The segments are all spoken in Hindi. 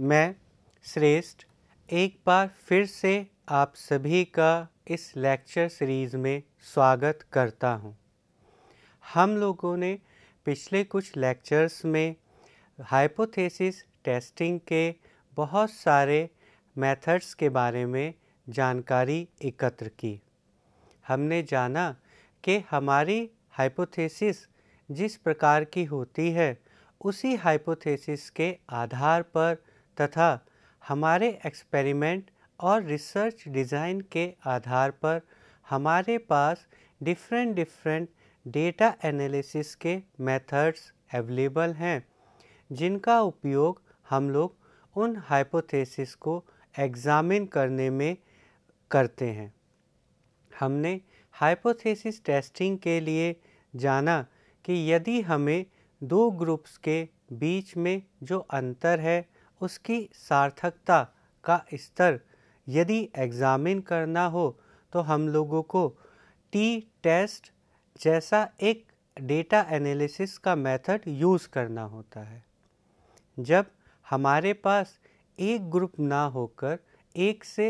मैं श्रेष्ठ एक बार फिर से आप सभी का इस लेक्चर सीरीज़ में स्वागत करता हूं। हम लोगों ने पिछले कुछ लेक्चर्स में हाइपोथेसिस टेस्टिंग के बहुत सारे मेथड्स के बारे में जानकारी एकत्र की हमने जाना कि हमारी हाइपोथेसिस जिस प्रकार की होती है उसी हाइपोथेसिस के आधार पर तथा हमारे एक्सपेरिमेंट और रिसर्च डिज़ाइन के आधार पर हमारे पास डिफरेंट डिफरेंट डेटा एनालिसिस के मेथड्स अवेलेबल हैं जिनका उपयोग हम लोग उन हाइपोथेसिस को एग्ज़ामिन करने में करते हैं हमने हाइपोथेसिस टेस्टिंग के लिए जाना कि यदि हमें दो ग्रुप्स के बीच में जो अंतर है उसकी सार्थकता का स्तर यदि एग्ज़ामिन करना हो तो हम लोगों को टी टेस्ट जैसा एक डेटा एनालिसिस का मेथड यूज़ करना होता है जब हमारे पास एक ग्रुप ना होकर एक से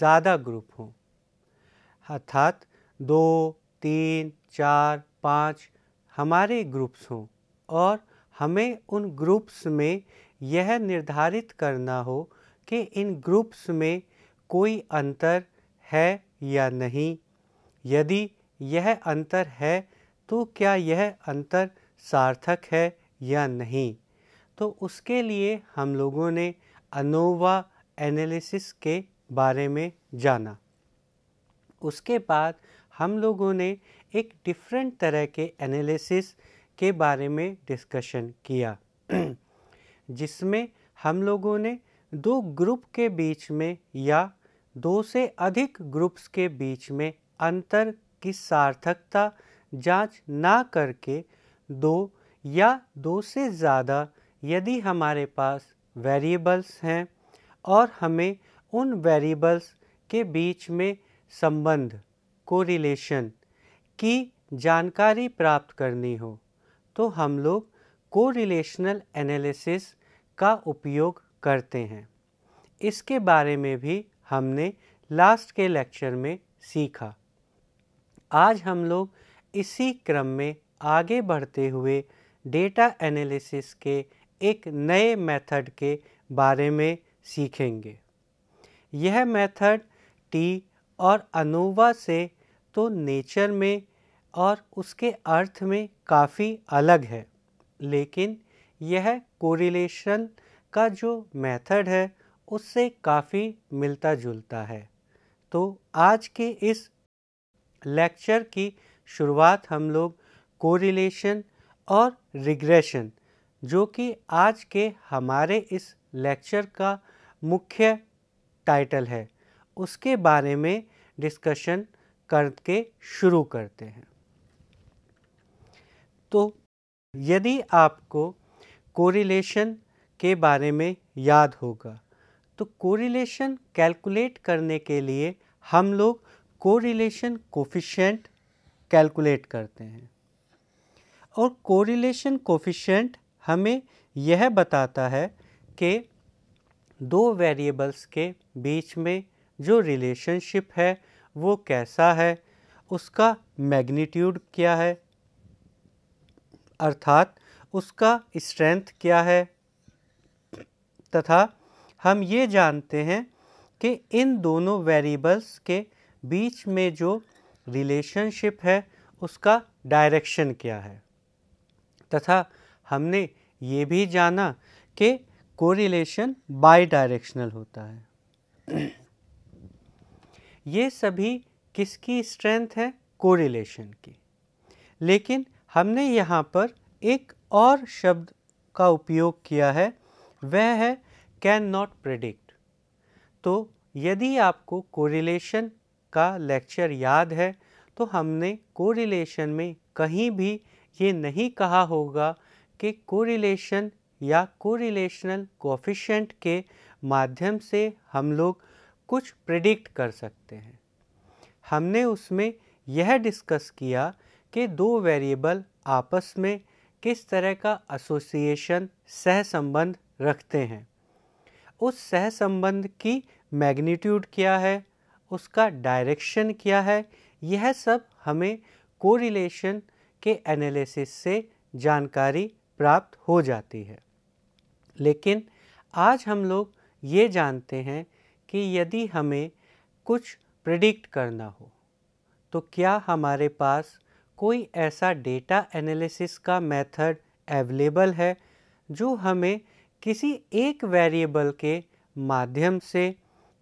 ज़्यादा ग्रुप हों अर्थात दो तीन चार पाँच हमारे ग्रुप्स हों और हमें उन ग्रुप्स में यह निर्धारित करना हो कि इन ग्रुप्स में कोई अंतर है या नहीं यदि यह अंतर है तो क्या यह अंतर सार्थक है या नहीं तो उसके लिए हम लोगों ने अनोवा एनालिसिस के बारे में जाना उसके बाद हम लोगों ने एक डिफरेंट तरह के एनालिसिस के बारे में डिस्कशन किया जिसमें हम लोगों ने दो ग्रुप के बीच में या दो से अधिक ग्रुप्स के बीच में अंतर की सार्थकता जांच ना करके दो या दो से ज़्यादा यदि हमारे पास वेरिएबल्स हैं और हमें उन वेरिएबल्स के बीच में संबंध कोरिलेशन की जानकारी प्राप्त करनी हो तो हम लोग कोरिलेशनल एनालिसिस का उपयोग करते हैं इसके बारे में भी हमने लास्ट के लेक्चर में सीखा आज हम लोग इसी क्रम में आगे बढ़ते हुए डेटा एनालिसिस के एक नए मेथड के बारे में सीखेंगे यह मेथड टी और अनोवा से तो नेचर में और उसके अर्थ में काफ़ी अलग है लेकिन यह कोरिलेशन का जो मेथड है उससे काफ़ी मिलता जुलता है तो आज के इस लेक्चर की शुरुआत हम लोग कोरिलेशन और रिग्रेशन जो कि आज के हमारे इस लेक्चर का मुख्य टाइटल है उसके बारे में डिस्कशन करके शुरू करते हैं तो यदि आपको कोरिलेशन के बारे में याद होगा तो कोरिलेशन कैलकुलेट करने के लिए हम लोग कोरिलेशन कोफिशेंट कैलकुलेट करते हैं और कोरिलेशन कोफिशेंट हमें यह बताता है कि दो वेरिएबल्स के बीच में जो रिलेशनशिप है वो कैसा है उसका मैग्नीट्यूड क्या है अर्थात उसका स्ट्रेंथ क्या है तथा हम ये जानते हैं कि इन दोनों वेरिएबल्स के बीच में जो रिलेशनशिप है उसका डायरेक्शन क्या है तथा हमने ये भी जाना कि कोरिलेशन बाई डायरेक्शनल होता है ये सभी किसकी स्ट्रेंथ है कोरिलेशन की लेकिन हमने यहाँ पर एक और शब्द का उपयोग किया है वह है कैन नॉट प्रेडिक्ट तो यदि आपको कोरिलेशन का लेक्चर याद है तो हमने कोरिलेशन में कहीं भी ये नहीं कहा होगा कि कोरिलेशन या कोरिलेशनल कोफिशेंट के माध्यम से हम लोग कुछ प्रिडिक्ट कर सकते हैं हमने उसमें यह डिस्कस किया कि दो वेरिएबल आपस में किस तरह का एसोसिएशन सहसंबंध रखते हैं उस सहसंबंध की मैग्नीट्यूड क्या है उसका डायरेक्शन क्या है यह सब हमें कोरिलेशन के एनालिसिस से जानकारी प्राप्त हो जाती है लेकिन आज हम लोग ये जानते हैं कि यदि हमें कुछ प्रिडिक्ट करना हो तो क्या हमारे पास कोई ऐसा डेटा एनालिसिस का मेथड अवेलेबल है जो हमें किसी एक वेरिएबल के माध्यम से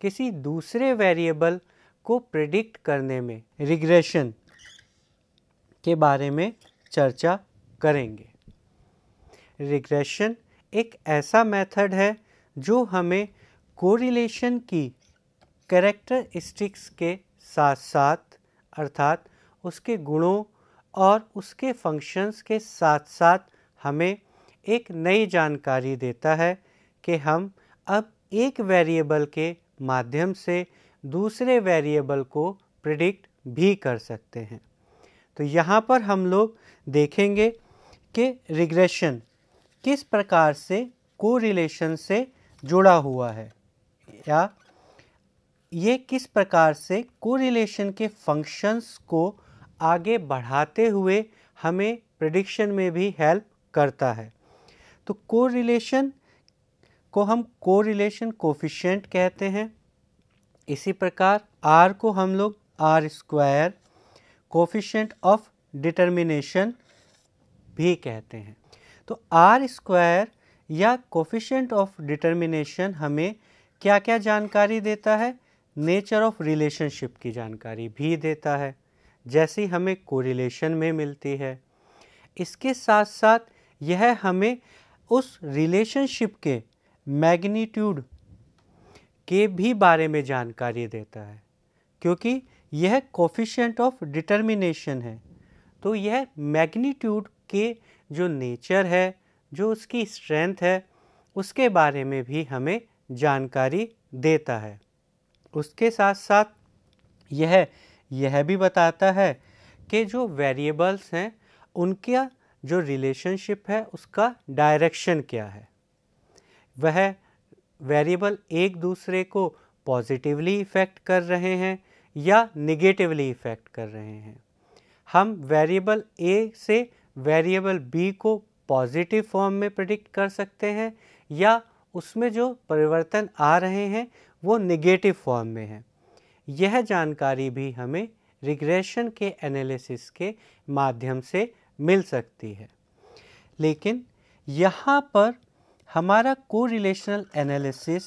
किसी दूसरे वेरिएबल को प्रिडिक्ट करने में रिग्रेशन के बारे में चर्चा करेंगे रिग्रेशन एक ऐसा मेथड है जो हमें कोरिलेशन की करेक्टरिस्टिक्स के साथ साथ अर्थात उसके गुणों और उसके फंक्शंस के साथ साथ हमें एक नई जानकारी देता है कि हम अब एक वेरिएबल के माध्यम से दूसरे वेरिएबल को प्रिडिक्ट भी कर सकते हैं तो यहाँ पर हम लोग देखेंगे कि रिग्रेशन किस प्रकार से को रिलेशन से जुड़ा हुआ है या ये किस प्रकार से को रिलेशन के फंक्शंस को आगे बढ़ाते हुए हमें प्रडिक्शन में भी हेल्प करता है तो कोरिलेशन को हम कोरिलेशन कोफिशियंट कहते हैं इसी प्रकार आर को हम लोग R square coefficient of determination भी कहते हैं तो आर स्क्वायर या कोफिशेंट ऑफ डिटर्मिनेशन हमें क्या क्या जानकारी देता है नेचर ऑफ रिलेशनशिप की जानकारी भी देता है जैसी हमें कोरिलेशन में मिलती है इसके साथ साथ यह हमें उस रिलेशनशिप के मैग्नीट्यूड के भी बारे में जानकारी देता है क्योंकि यह कोफिशेंट ऑफ डिटर्मिनेशन है तो यह मैग्नीट्यूड के जो नेचर है जो उसकी स्ट्रेंथ है उसके बारे में भी हमें जानकारी देता है उसके साथ साथ यह यह भी बताता है कि जो वेरिएबल्स हैं उनका जो रिलेशनशिप है उसका डायरेक्शन क्या है वह वेरिएबल एक दूसरे को पॉजिटिवली इफ़ेक्ट कर रहे हैं या निगेटिवली इफ़ेक्ट कर रहे हैं हम वेरिएबल ए से वेरिएबल बी को पॉजिटिव फॉर्म में प्रडिक्ट कर सकते हैं या उसमें जो परिवर्तन आ रहे हैं वो निगेटिव फॉर्म में हैं यह जानकारी भी हमें रिग्रेशन के एनालिसिस के माध्यम से मिल सकती है लेकिन यहाँ पर हमारा कोरिलेशनल एनालिसिस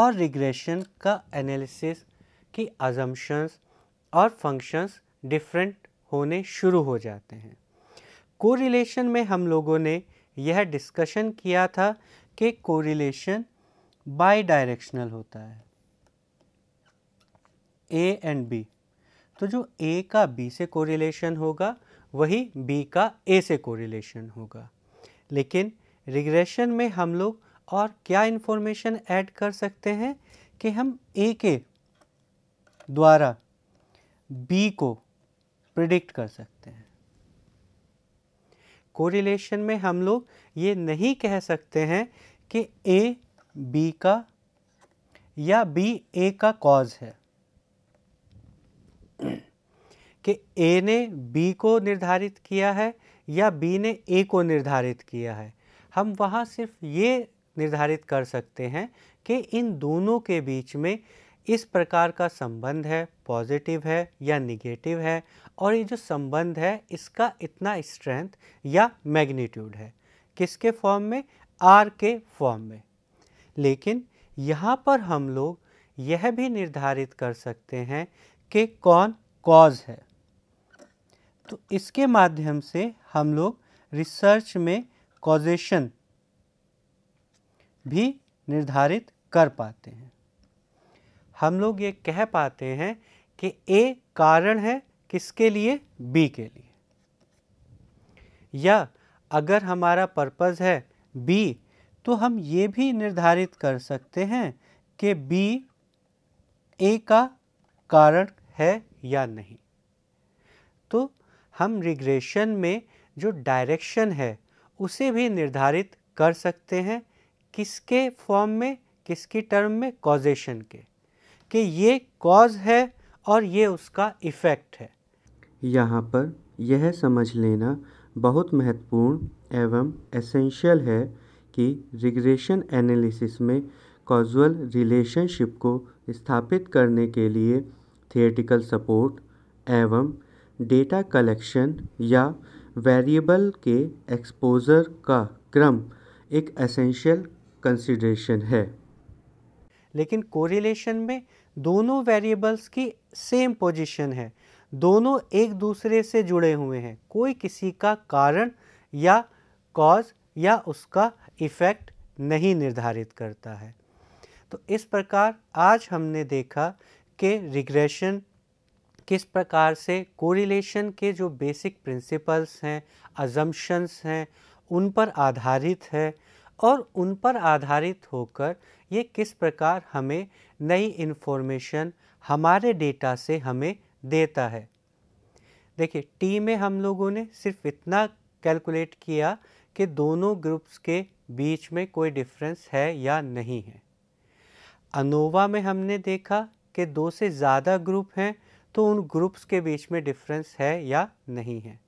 और रिग्रेशन का एनालिसिस की अजम्पन्स और फंक्शंस डिफरेंट होने शुरू हो जाते हैं कोरिलेशन में हम लोगों ने यह डिस्कशन किया था कि कोरिलेशन बाई डायरेक्शनल होता है ए एंड बी तो जो ए का बी से कोरिलेशन होगा वही बी का ए से कोरिलेशन होगा लेकिन रिग्रेशन में हम लोग और क्या इन्फॉर्मेशन ऐड कर सकते हैं कि हम ए के द्वारा बी को प्रिडिक्ट कर सकते हैं कोरिलेशन में हम लोग ये नहीं कह सकते हैं कि ए बी का या बी ए का कॉज है कि ए ने बी को निर्धारित किया है या बी ने ए को निर्धारित किया है हम वहाँ सिर्फ ये निर्धारित कर सकते हैं कि इन दोनों के बीच में इस प्रकार का संबंध है पॉजिटिव है या निगेटिव है और ये जो संबंध है इसका इतना स्ट्रेंथ या मैग्नीट्यूड है किसके फॉर्म में आर के फॉर्म में लेकिन यहाँ पर हम लोग यह भी निर्धारित कर सकते हैं कि कौन कॉज है तो इसके माध्यम से हम लोग रिसर्च में कॉजेशन भी निर्धारित कर पाते हैं हम लोग ये कह पाते हैं कि ए कारण है किसके लिए बी के लिए या अगर हमारा पर्पज़ है बी तो हम ये भी निर्धारित कर सकते हैं कि बी ए का कारण है या नहीं तो हम रिग्रेशन में जो डायरेक्शन है उसे भी निर्धारित कर सकते हैं किसके फॉर्म में किसकी टर्म में कॉजेशन के कि ये कॉज है और ये उसका इफ़ेक्ट है यहाँ पर यह समझ लेना बहुत महत्वपूर्ण एवं एसेंशियल है कि रिग्रेशन एनालिसिस में कॉजुअल रिलेशनशिप को स्थापित करने के लिए थिएटिकल सपोर्ट एवं डेटा कलेक्शन या वेरिएबल के एक्सपोज़र का क्रम एक एसेंशियल कंसिड्रेशन है लेकिन कोरिलेशन में दोनों वेरिएबल्स की सेम पोजीशन है दोनों एक दूसरे से जुड़े हुए हैं कोई किसी का कारण या कॉज या उसका इफ़ेक्ट नहीं निर्धारित करता है तो इस प्रकार आज हमने देखा के रिग्रेशन किस प्रकार से कोरिलेशन के जो बेसिक प्रिंसिपल्स हैं अजम्पन्स हैं उन पर आधारित है और उन पर आधारित होकर ये किस प्रकार हमें नई इन्फॉर्मेशन हमारे डेटा से हमें देता है देखिए टी में हम लोगों ने सिर्फ इतना कैलकुलेट किया कि दोनों ग्रुप्स के बीच में कोई डिफरेंस है या नहीं है अनोवा में हमने देखा के दो से ज़्यादा ग्रुप हैं तो उन ग्रुप्स के बीच में डिफरेंस है या नहीं है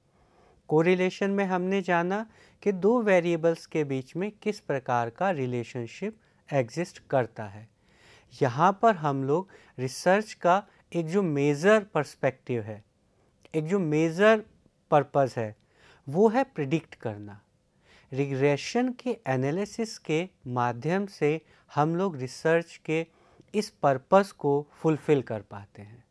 कोरिलेशन में हमने जाना कि दो वेरिएबल्स के बीच में किस प्रकार का रिलेशनशिप एग्जिस्ट करता है यहाँ पर हम लोग रिसर्च का एक जो मेज़र पर्सपेक्टिव है एक जो मेज़र पर्पस है वो है प्रिडिक्ट करना रिग्रेशन के एनालिसिस के माध्यम से हम लोग रिसर्च के इस पर्पस को फुलफिल कर पाते हैं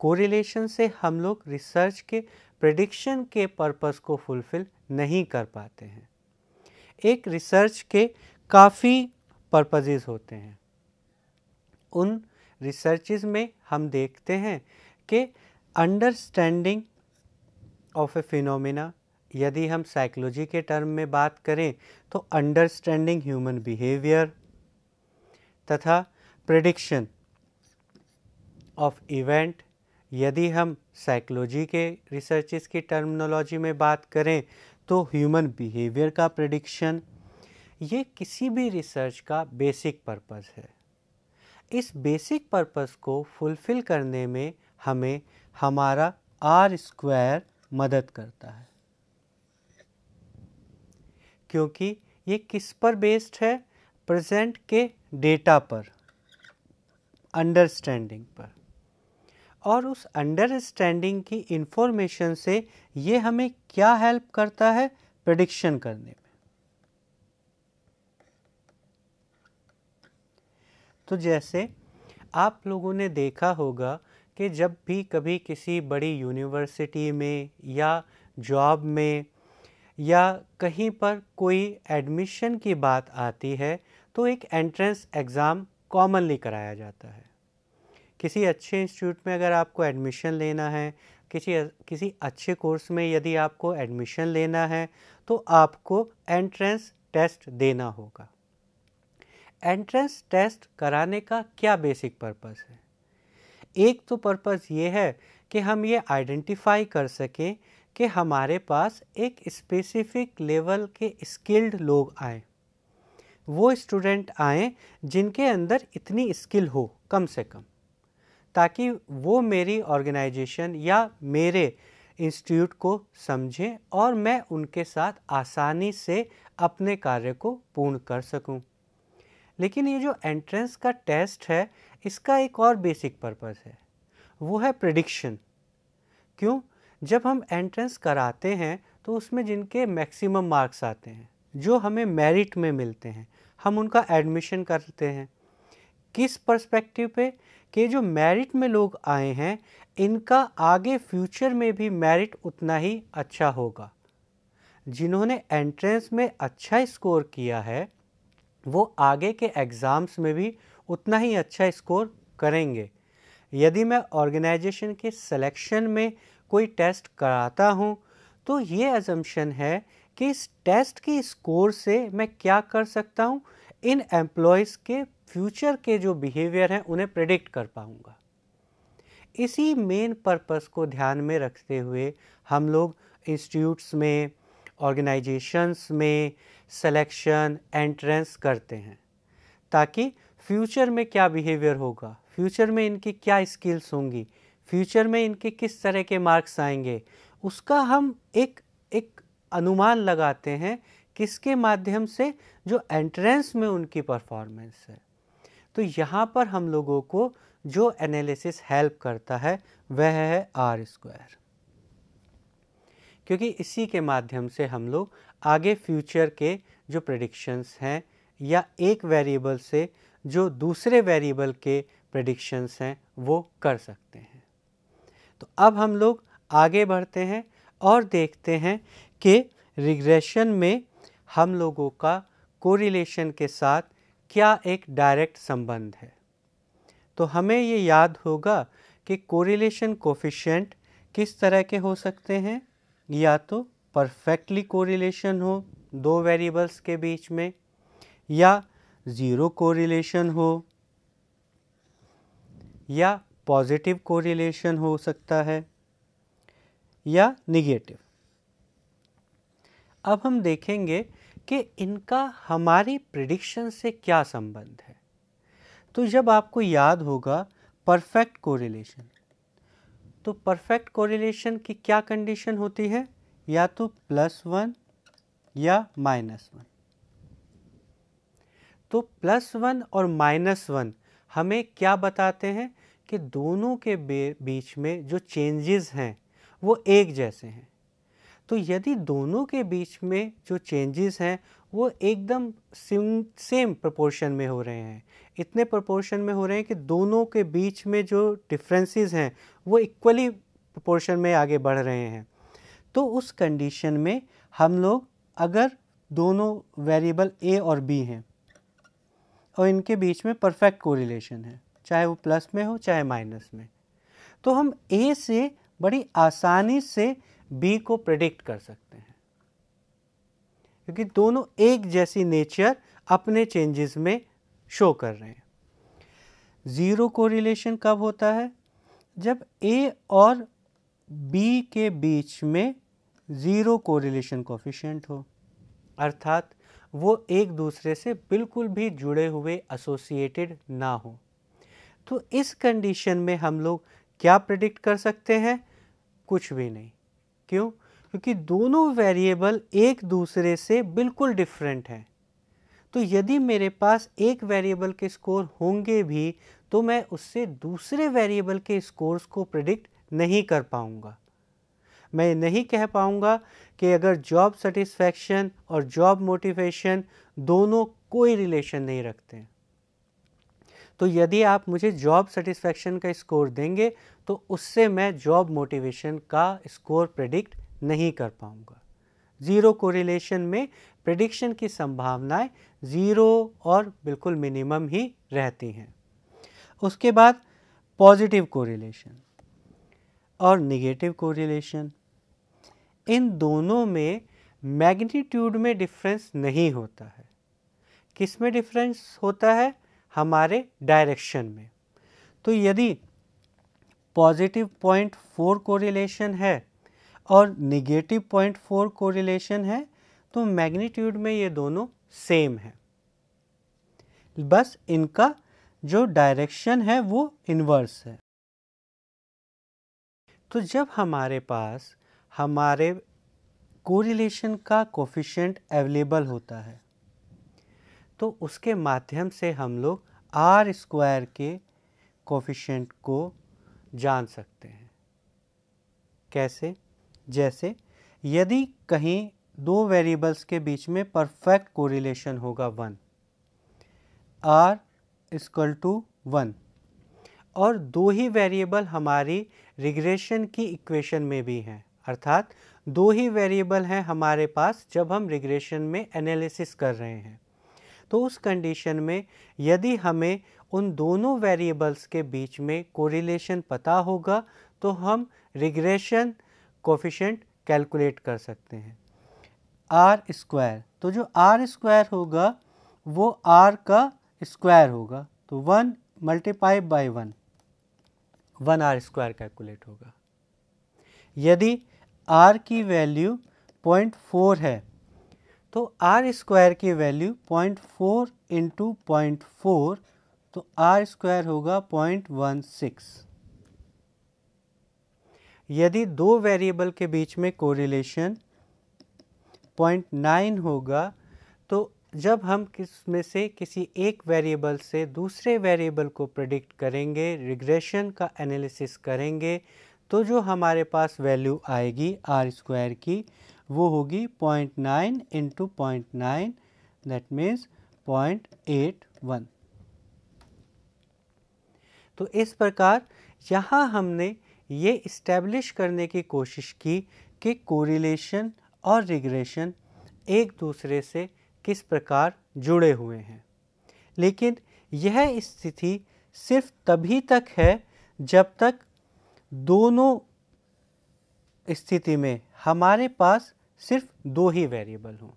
कोरिलेशन से हम लोग रिसर्च के प्रडिक्शन के पर्पस को फुलफिल नहीं कर पाते हैं एक रिसर्च के काफ़ी पर्पजेज होते हैं उन रिसर्चेज में हम देखते हैं कि अंडरस्टैंडिंग ऑफ ए फिनोमिना यदि हम साइकोलॉजी के टर्म में बात करें तो अंडरस्टैंडिंग ह्यूमन बिहेवियर तथा प्रिडिक्शन ऑफ इवेंट यदि हम साइकोलॉजी के रिसर्च की टर्मिनोलॉजी में बात करें तो ह्यूमन बिहेवियर का प्रिडिक्शन ये किसी भी रिसर्च का बेसिक पर्पस है इस बेसिक पर्पस को फुलफ़िल करने में हमें हमारा आर स्क्वायर मदद करता है क्योंकि ये किस पर बेस्ड है प्रेजेंट के डेटा पर अंडरस्टैंडिंग पर और उस अंडरस्टैंडिंग की इन्फॉर्मेशन से ये हमें क्या हेल्प करता है प्रडिक्शन करने में तो जैसे आप लोगों ने देखा होगा कि जब भी कभी किसी बड़ी यूनिवर्सिटी में या जॉब में या कहीं पर कोई एडमिशन की बात आती है तो एक एंट्रेंस एग्ज़ाम कॉमनली कराया जाता है किसी अच्छे इंस्टीट्यूट में अगर आपको एडमिशन लेना है किसी किसी अच्छे कोर्स में यदि आपको एडमिशन लेना है तो आपको एंट्रेंस टेस्ट देना होगा एंट्रेंस टेस्ट कराने का क्या बेसिक पर्पस है एक तो पर्पस ये है कि हम ये आइडेंटिफाई कर सकें कि हमारे पास एक स्पेसिफिक लेवल के स्किल्ड लोग आए वो स्टूडेंट आए जिनके अंदर इतनी स्किल हो कम से कम ताकि वो मेरी ऑर्गेनाइजेशन या मेरे इंस्टीट्यूट को समझें और मैं उनके साथ आसानी से अपने कार्य को पूर्ण कर सकूं। लेकिन ये जो एंट्रेंस का टेस्ट है इसका एक और बेसिक पर्पस है वो है प्रडिक्शन क्यों जब हम एंट्रेंस कराते हैं तो उसमें जिनके मैक्सिमम मार्क्स आते हैं जो हमें मेरिट में मिलते हैं हम उनका एडमिशन करते हैं किस पर्सपेक्टिव पे कि जो मेरिट में लोग आए हैं इनका आगे फ्यूचर में भी मेरिट उतना ही अच्छा होगा जिन्होंने एंट्रेंस में अच्छा स्कोर किया है वो आगे के एग्ज़ाम्स में भी उतना ही अच्छा स्कोर करेंगे यदि मैं ऑर्गेनाइजेशन के सिलेक्शन में कोई टेस्ट कराता हूँ तो ये एजम्पन है कि इस टेस्ट के स्कोर से मैं क्या कर सकता हूँ इन एम्प्लॉयज़ के फ्यूचर के जो बिहेवियर हैं उन्हें प्रिडिक्ट कर पाऊँगा इसी मेन पर्पस को ध्यान में रखते हुए हम लोग इंस्टीट्यूट्स में ऑर्गेनाइजेशंस में सिलेक्शन एंट्रेंस करते हैं ताकि फ्यूचर में क्या बिहेवियर होगा फ्यूचर में इनकी क्या स्किल्स होंगी फ्यूचर में इनके किस तरह के मार्क्स आएंगे उसका हम एक अनुमान लगाते हैं किसके माध्यम से जो एंट्रेंस में उनकी परफॉर्मेंस है तो यहाँ पर हम लोगों को जो एनालिसिस हेल्प करता है वह है आर स्क्वायर क्योंकि इसी के माध्यम से हम लोग आगे फ्यूचर के जो प्रडिक्शंस हैं या एक वेरिएबल से जो दूसरे वेरिएबल के प्रडिक्शंस हैं वो कर सकते हैं तो अब हम लोग आगे बढ़ते हैं और देखते हैं कि रिग्रेशन में हम लोगों का कोरिलेशन के साथ क्या एक डायरेक्ट संबंध है तो हमें ये याद होगा कि कोरिलेशन कोफिशेंट किस तरह के हो सकते हैं या तो परफेक्टली कोरिलेशन हो दो वेरिएबल्स के बीच में या ज़ीरो कोरिलेशन हो या पॉजिटिव कोरिलेशन हो सकता है या निगेटिव अब हम देखेंगे कि इनका हमारी प्रिडिक्शन से क्या संबंध है तो जब आपको याद होगा परफेक्ट कोरिलेशन तो परफेक्ट कोरिलेशन की क्या कंडीशन होती है या तो प्लस वन या माइनस वन तो प्लस वन और माइनस वन हमें क्या बताते हैं कि दोनों के बीच में जो चेंजेस हैं वो एक जैसे हैं तो यदि दोनों के बीच में जो चेंजेस हैं वो एकदम सिम सेम प्रपोर्शन में हो रहे हैं इतने प्रपोर्शन में हो रहे हैं कि दोनों के बीच में जो डिफरेंसेस हैं वो इक्वली प्रपोर्शन में आगे बढ़ रहे हैं तो उस कंडीशन में हम लोग अगर दोनों वेरिएबल ए और बी हैं और इनके बीच में परफेक्ट कोरिलेशन है चाहे वो प्लस में हो चाहे माइनस में तो हम ए से बड़ी आसानी से बी को प्रेडिक्ट कर सकते हैं क्योंकि दोनों एक जैसी नेचर अपने चेंजेस में शो कर रहे हैं ज़ीरो कोरिलेशन कब होता है जब ए और बी के बीच में ज़ीरो कोरिलेशन कोफिशेंट हो अर्थात वो एक दूसरे से बिल्कुल भी जुड़े हुए एसोसिएटेड ना हो तो इस कंडीशन में हम लोग क्या प्रिडिक्ट कर सकते हैं कुछ भी नहीं क्यों क्योंकि दोनों वेरिएबल एक दूसरे से बिल्कुल डिफरेंट हैं तो यदि मेरे पास एक वेरिएबल के स्कोर होंगे भी तो मैं उससे दूसरे वेरिएबल के स्कोर्स को प्रिडिक्ट नहीं कर पाऊँगा मैं नहीं कह पाऊँगा कि अगर जॉब सेटिस्फैक्शन और जॉब मोटिवेशन दोनों कोई रिलेशन नहीं रखते हैं तो यदि आप मुझे जॉब सेटिस्फैक्शन का स्कोर देंगे तो उससे मैं जॉब मोटिवेशन का स्कोर प्रेडिक्ट नहीं कर पाऊंगा ज़ीरो कोरिलेशन में प्रेडिक्शन की संभावनाएं ज़ीरो और बिल्कुल मिनिमम ही रहती हैं उसके बाद पॉजिटिव कोरिलेशन और निगेटिव कोरिलेशन इन दोनों में मैग्नीट्यूड में डिफरेंस नहीं होता है किस में डिफरेंस होता है हमारे डायरेक्शन में तो यदि पॉजिटिव पॉइंट फोर कोरिलेशन है और निगेटिव पॉइंट फोर कोरिलेशन है तो मैग्नीट्यूड में ये दोनों सेम है बस इनका जो डायरेक्शन है वो इन्वर्स है तो जब हमारे पास हमारे कोरिलेशन का कोफिशेंट अवेलेबल होता है तो उसके माध्यम से हम लोग आर स्क्वायर के कोफिशेंट को जान सकते हैं कैसे जैसे यदि कहीं दो वेरिएबल्स के बीच में परफेक्ट कोरिलेशन होगा one R equal to one और दो ही वेरिएबल हमारी रिग्रेशन की इक्वेशन में भी हैं अर्थात दो ही वेरिएबल हैं हमारे पास जब हम रिग्रेशन में एनालिसिस कर रहे हैं तो उस कंडीशन में यदि हमें उन दोनों वेरिएबल्स के बीच में कोरिलेशन पता होगा तो हम रिग्रेशन कोफिशेंट कैलकुलेट कर सकते हैं आर स्क्वायर तो जो आर स्क्वायर होगा वो आर का स्क्वायर होगा तो one multiply by one one R square calculate होगा यदि आर की वैल्यू पॉइंट फोर है तो आर स्क्वायर की value point four into point four तो आर स्क्वायर होगा पॉइंट वन सिक्स यदि दो वेरिएबल के बीच में कोरिलेशन पॉइंट नाइन होगा तो जब हम में से किसी एक वेरिएबल से दूसरे वेरिएबल को प्रेडिक्ट करेंगे रिग्रेशन का एनालिसिस करेंगे तो जो हमारे पास वैल्यू आएगी आर स्क्वायर की वो होगी point nine into point nine that means point eight one तो इस प्रकार यहाँ हमने ये इस्टेब्लिश करने की कोशिश की कि कोरिलेशन और रिग्रेशन एक दूसरे से किस प्रकार जुड़े हुए हैं लेकिन यह स्थिति सिर्फ तभी तक है जब तक दोनों स्थिति में हमारे पास सिर्फ दो ही वेरिएबल हों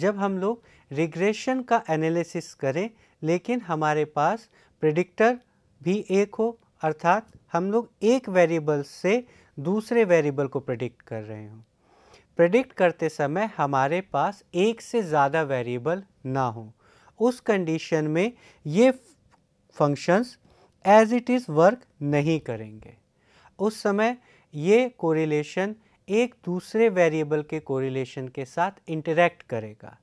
जब हम लोग रिग्रेशन का एनालिसिस करें लेकिन हमारे पास प्रिडिक्टर भी एक हो अर्थात हम लोग एक वेरिएबल से दूसरे वेरिएबल को प्रिडिक्ट कर रहे हों प्रिडिक्ट करते समय हमारे पास एक से ज़्यादा वेरिएबल ना हो उस कंडीशन में ये functions as it is work नहीं करेंगे उस समय ये कोरिलेशन एक दूसरे वेरिएबल के कोरिलेशन के साथ इंटरेक्ट करेगा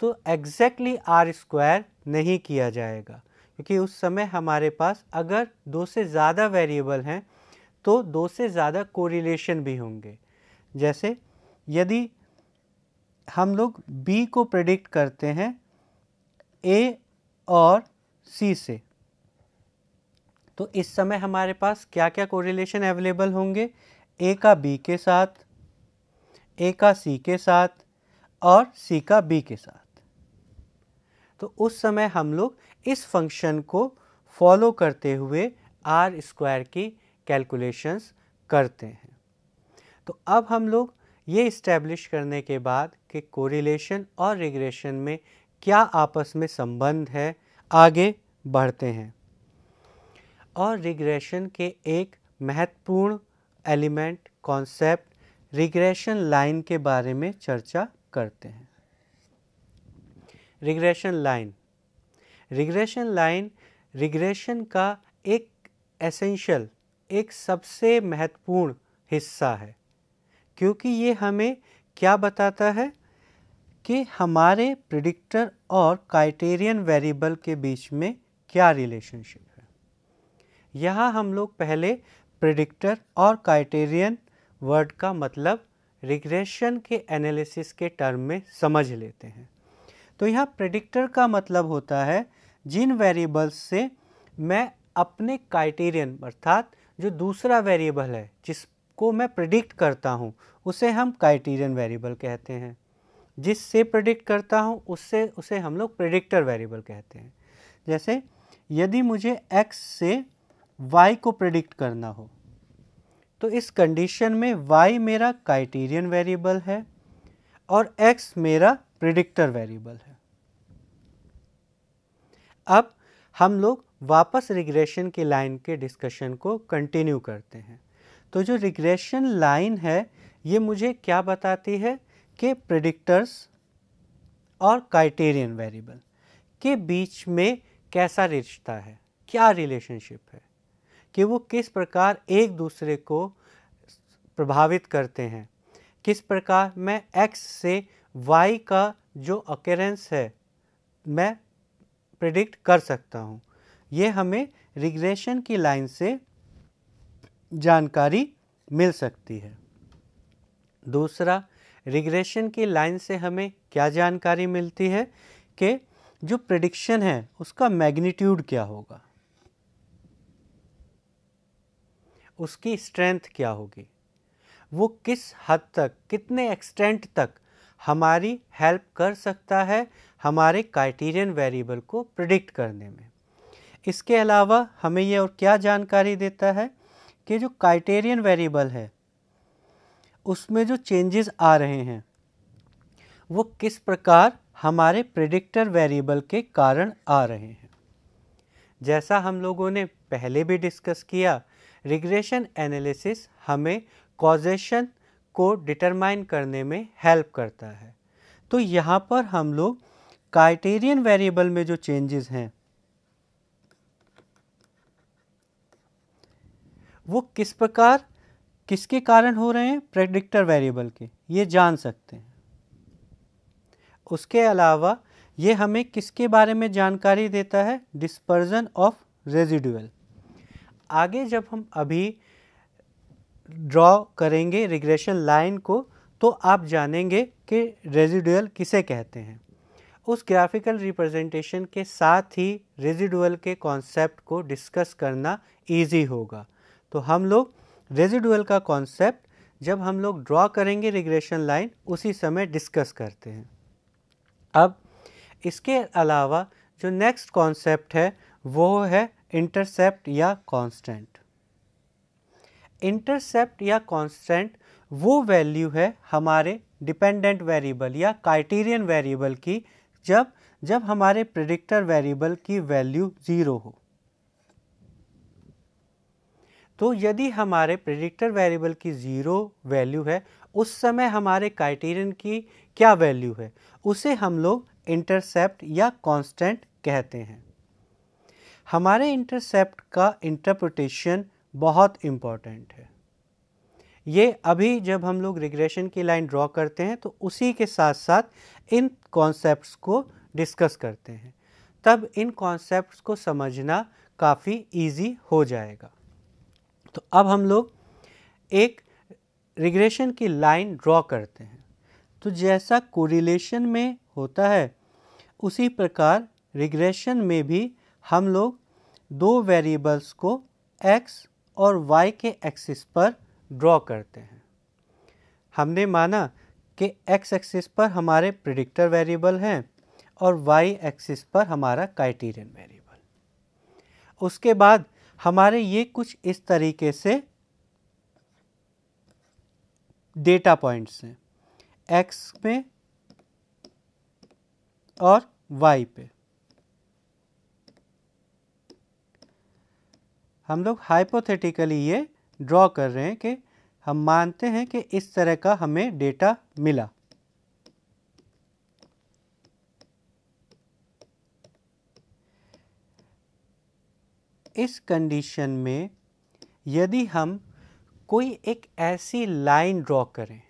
तो एग्जैक्टली आर स्क्वायर नहीं किया जाएगा क्योंकि उस समय हमारे पास अगर दो से ज़्यादा वेरिएबल हैं तो दो से ज़्यादा कोरिलेशन भी होंगे जैसे यदि हम लोग बी को प्रडिक्ट करते हैं ए और सी से तो इस समय हमारे पास क्या क्या कोरिलेशन अवेलेबल होंगे ए का बी के साथ ए का सी के साथ और सी का बी के साथ तो उस समय हम लोग इस फंक्शन को फॉलो करते हुए आर स्क्वायर की कैलकुलेशंस करते हैं तो अब हम लोग ये इस्टेब्लिश करने के बाद कि कोरिलेशन और रिग्रेशन में क्या आपस में संबंध है आगे बढ़ते हैं और रिग्रेशन के एक महत्वपूर्ण एलिमेंट कॉन्सेप्ट रिग्रेशन लाइन के बारे में चर्चा करते हैं regression line regression line regression का एक एसेंशियल एक सबसे महत्वपूर्ण हिस्सा है क्योंकि ये हमें क्या बताता है कि हमारे प्रिडिक्टर और क्राइटेरियन वेरिएबल के बीच में क्या रिलेशनशिप है यहाँ हम लोग पहले प्रिडिक्टर और क्राइटेरियन वर्ड का मतलब रिग्रेशन के एनालिसिस के टर्म में समझ लेते हैं तो यहाँ प्रिडिक्टर का मतलब होता है जिन वेरिएबल्स से मैं अपने क्राइटेरियन अर्थात जो दूसरा वेरिएबल है जिसको मैं प्रिडिक्ट करता हूँ उसे हम क्राइटेरियन वेरिएबल कहते हैं जिससे प्रिडिक्ट करता हूँ उससे उसे हम लोग प्रिडिक्टर वेरिएबल कहते हैं जैसे यदि मुझे एक्स से y को प्रिडिक्ट करना हो तो इस कंडीशन में y मेरा क्राइटेरियन वेरिएबल है और x मेरा प्रिडिक्टर वेरिएबल है अब हम लोग वापस रिग्रेशन के लाइन के डिस्कशन को कंटिन्यू करते हैं तो जो रिग्रेशन लाइन है ये मुझे क्या बताती है कि प्रिडिक्टर्स और क्राइटेरियन वेरिएबल के बीच में कैसा रिश्ता है क्या रिलेशनशिप है कि वो किस प्रकार एक दूसरे को प्रभावित करते हैं किस प्रकार मैं एक्स से वाई का जो अकेरेंस है मैं प्रिडिक्ट कर सकता हूँ ये हमें रिग्रेशन की लाइन से जानकारी मिल सकती है दूसरा रिग्रेशन की लाइन से हमें क्या जानकारी मिलती है कि जो प्रिडिक्शन है उसका मैग्नीट्यूड क्या होगा उसकी स्ट्रेंथ क्या होगी वो किस हद तक कितने एक्सटेंट तक हमारी हेल्प कर सकता है हमारे क्राइटेरियन वेरिएबल को प्रिडिक्ट करने में इसके अलावा हमें ये और क्या जानकारी देता है कि जो क्राइटेरियन वेरिएबल है उसमें जो चेंजेस आ रहे हैं वो किस प्रकार हमारे प्रिडिक्टर वेरिएबल के कारण आ रहे हैं जैसा हम लोगों ने पहले भी डिस्कस किया रिग्रेशन एनालिसिस हमें कॉजेशन को डिटरमाइन करने में हेल्प करता है तो यहाँ पर हम लोग क्राइटेरियन वेरिएबल में जो चेंजेस हैं वो किस प्रकार किसके कारण हो रहे हैं प्रेडिक्टर वेरिएबल के ये जान सकते हैं उसके अलावा ये हमें किसके बारे में जानकारी देता है डिस्पर्जन ऑफ रेजिडुअल आगे जब हम अभी ड्रॉ करेंगे रिग्रेशन लाइन को तो आप जानेंगे कि रेजिडुअल किसे कहते हैं उस ग्राफिकल रिप्रेजेंटेशन के साथ ही रेजिडुअल के कॉन्सेप्ट को डिस्कस करना इजी होगा तो हम लोग रेजिडुअल का कॉन्सेप्ट जब हम लोग ड्रॉ करेंगे रिग्रेशन लाइन उसी समय डिस्कस करते हैं अब इसके अलावा जो नेक्स्ट कॉन्सेप्ट है वो है इंटरसेप्ट या कांस्टेंट इंटरसेप्ट या कांस्टेंट वो वैल्यू है हमारे डिपेंडेंट वेरिएबल या क्राइटेरियन वेरिएबल की जब जब हमारे प्रिडिक्टर वेरिएबल की वैल्यू ज़ीरो हो तो यदि हमारे प्रिडिक्टर वेरिएबल की ज़ीरो वैल्यू है उस समय हमारे क्राइटेरियन की क्या वैल्यू है उसे हम लोग इंटरसेप्ट या कांस्टेंट कहते हैं हमारे इंटरसेप्ट का इंटरप्रटेशन बहुत इम्पॉर्टेंट है ये अभी जब हम लोग रिग्रेशन की लाइन ड्रॉ करते हैं तो उसी के साथ साथ इन कॉन्सेप्ट्स को डिस्कस करते हैं तब इन कॉन्सेप्ट्स को समझना काफ़ी इजी हो जाएगा तो अब हम लोग एक रिग्रेशन की लाइन ड्रॉ करते हैं तो जैसा कोरिलेशन में होता है उसी प्रकार रिग्रेशन में भी हम लोग दो वेरिएबल्स को x और y के एक्सिस पर ड्रॉ करते हैं हमने माना कि x एक्सिस पर हमारे प्रिडिक्टर वेरिएबल हैं और y एक्सिस पर हमारा क्राइटेरियन वेरिएबल उसके बाद हमारे ये कुछ इस तरीके से डेटा पॉइंट्स हैं x पे और y पे हम लोग हाइपोथेटिकली ये ड्रॉ कर रहे हैं कि हम मानते हैं कि इस तरह का हमें डेटा मिला इस कंडीशन में यदि हम कोई एक ऐसी लाइन ड्रॉ करें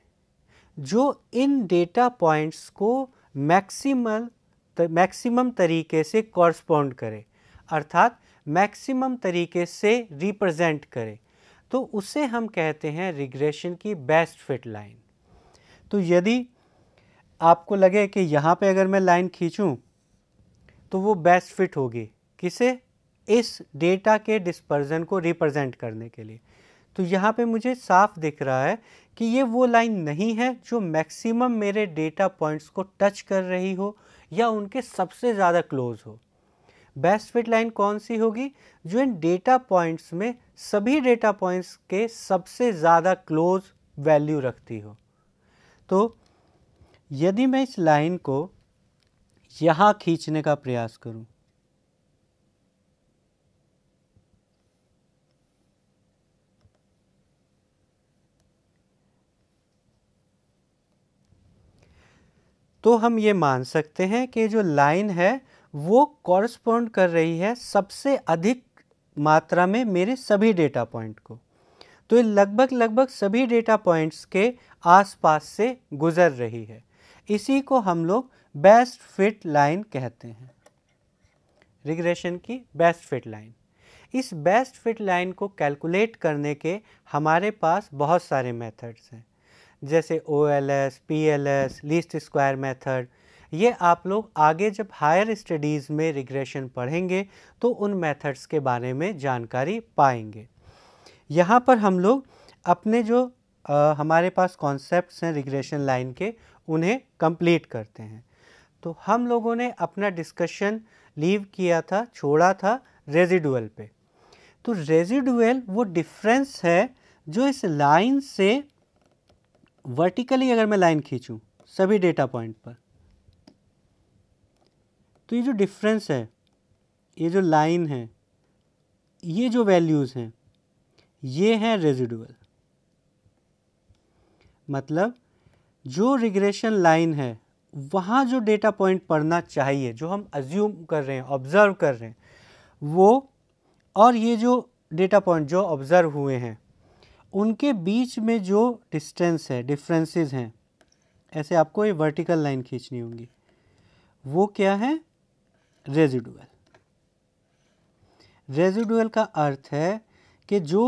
जो इन डेटा पॉइंट्स को मैक्सिमल मैक्सिमम तरीके से कॉरस्पॉन्ड करे अर्थात मैक्सिमम तरीके से रिप्रेजेंट करें तो उसे हम कहते हैं रिग्रेशन की बेस्ट फिट लाइन तो यदि आपको लगे कि यहाँ पे अगर मैं लाइन खींचूँ तो वो बेस्ट फिट होगी किसे इस डेटा के डिस्पर्जन को रिप्रेजेंट करने के लिए तो यहाँ पे मुझे साफ दिख रहा है कि ये वो लाइन नहीं है जो मैक्सिमम मेरे डेटा पॉइंट्स को टच कर रही हो या उनके सबसे ज़्यादा क्लोज हो बेस्ट फिट लाइन कौन सी होगी जो इन डेटा पॉइंट्स में सभी डेटा पॉइंट्स के सबसे ज़्यादा क्लोज वैल्यू रखती हो तो यदि मैं इस लाइन को यहाँ खींचने का प्रयास करूँ तो हम ये मान सकते हैं कि जो लाइन है वो कॉरस्पॉन्ड कर रही है सबसे अधिक मात्रा में मेरे सभी डेटा पॉइंट को तो ये लगभग लगभग सभी डेटा पॉइंट्स के आसपास से गुजर रही है इसी को हम लोग बेस्ट फिट लाइन कहते हैं रिग्रेशन की बेस्ट फिट लाइन इस बेस्ट फिट लाइन को कैलकुलेट करने के हमारे पास बहुत सारे मेथड्स हैं जैसे O L S P L S least square method ये आप लोग आगे जब हायर स्टडीज़ में रिग्रेशन पढ़ेंगे तो उन मेथड्स के बारे में जानकारी पाएंगे यहाँ पर हम लोग अपने जो आ, हमारे पास कॉन्सेप्ट हैं रिग्रेशन लाइन के उन्हें कंप्लीट करते हैं तो हम लोगों ने अपना डिस्कशन लीव किया था छोड़ा था रेजिडुअल पे तो रेजिडुअल वो डिफरेंस है जो इस लाइन से वर्टिकली अगर मैं लाइन खींचूं सभी डेटा पॉइंट पर तो ये जो डिफरेंस है ये जो लाइन है ये जो वैल्यूज़ हैं ये हैं रेजिडुअल मतलब जो रिग्रेशन लाइन है वहाँ जो डेटा पॉइंट पढ़ना चाहिए जो हम अज्यूम कर रहे हैं ऑब्ज़र्व कर रहे हैं वो और ये जो डेटा पॉइंट जो ऑब्ज़र्व हुए हैं उनके बीच में जो डिस्टेंस है डिफरेंसेस हैं ऐसे आपको ये वर्टिकल लाइन खींचनी होंगी वो क्या है रेजिडुअल रेजिडुअल का अर्थ है कि जो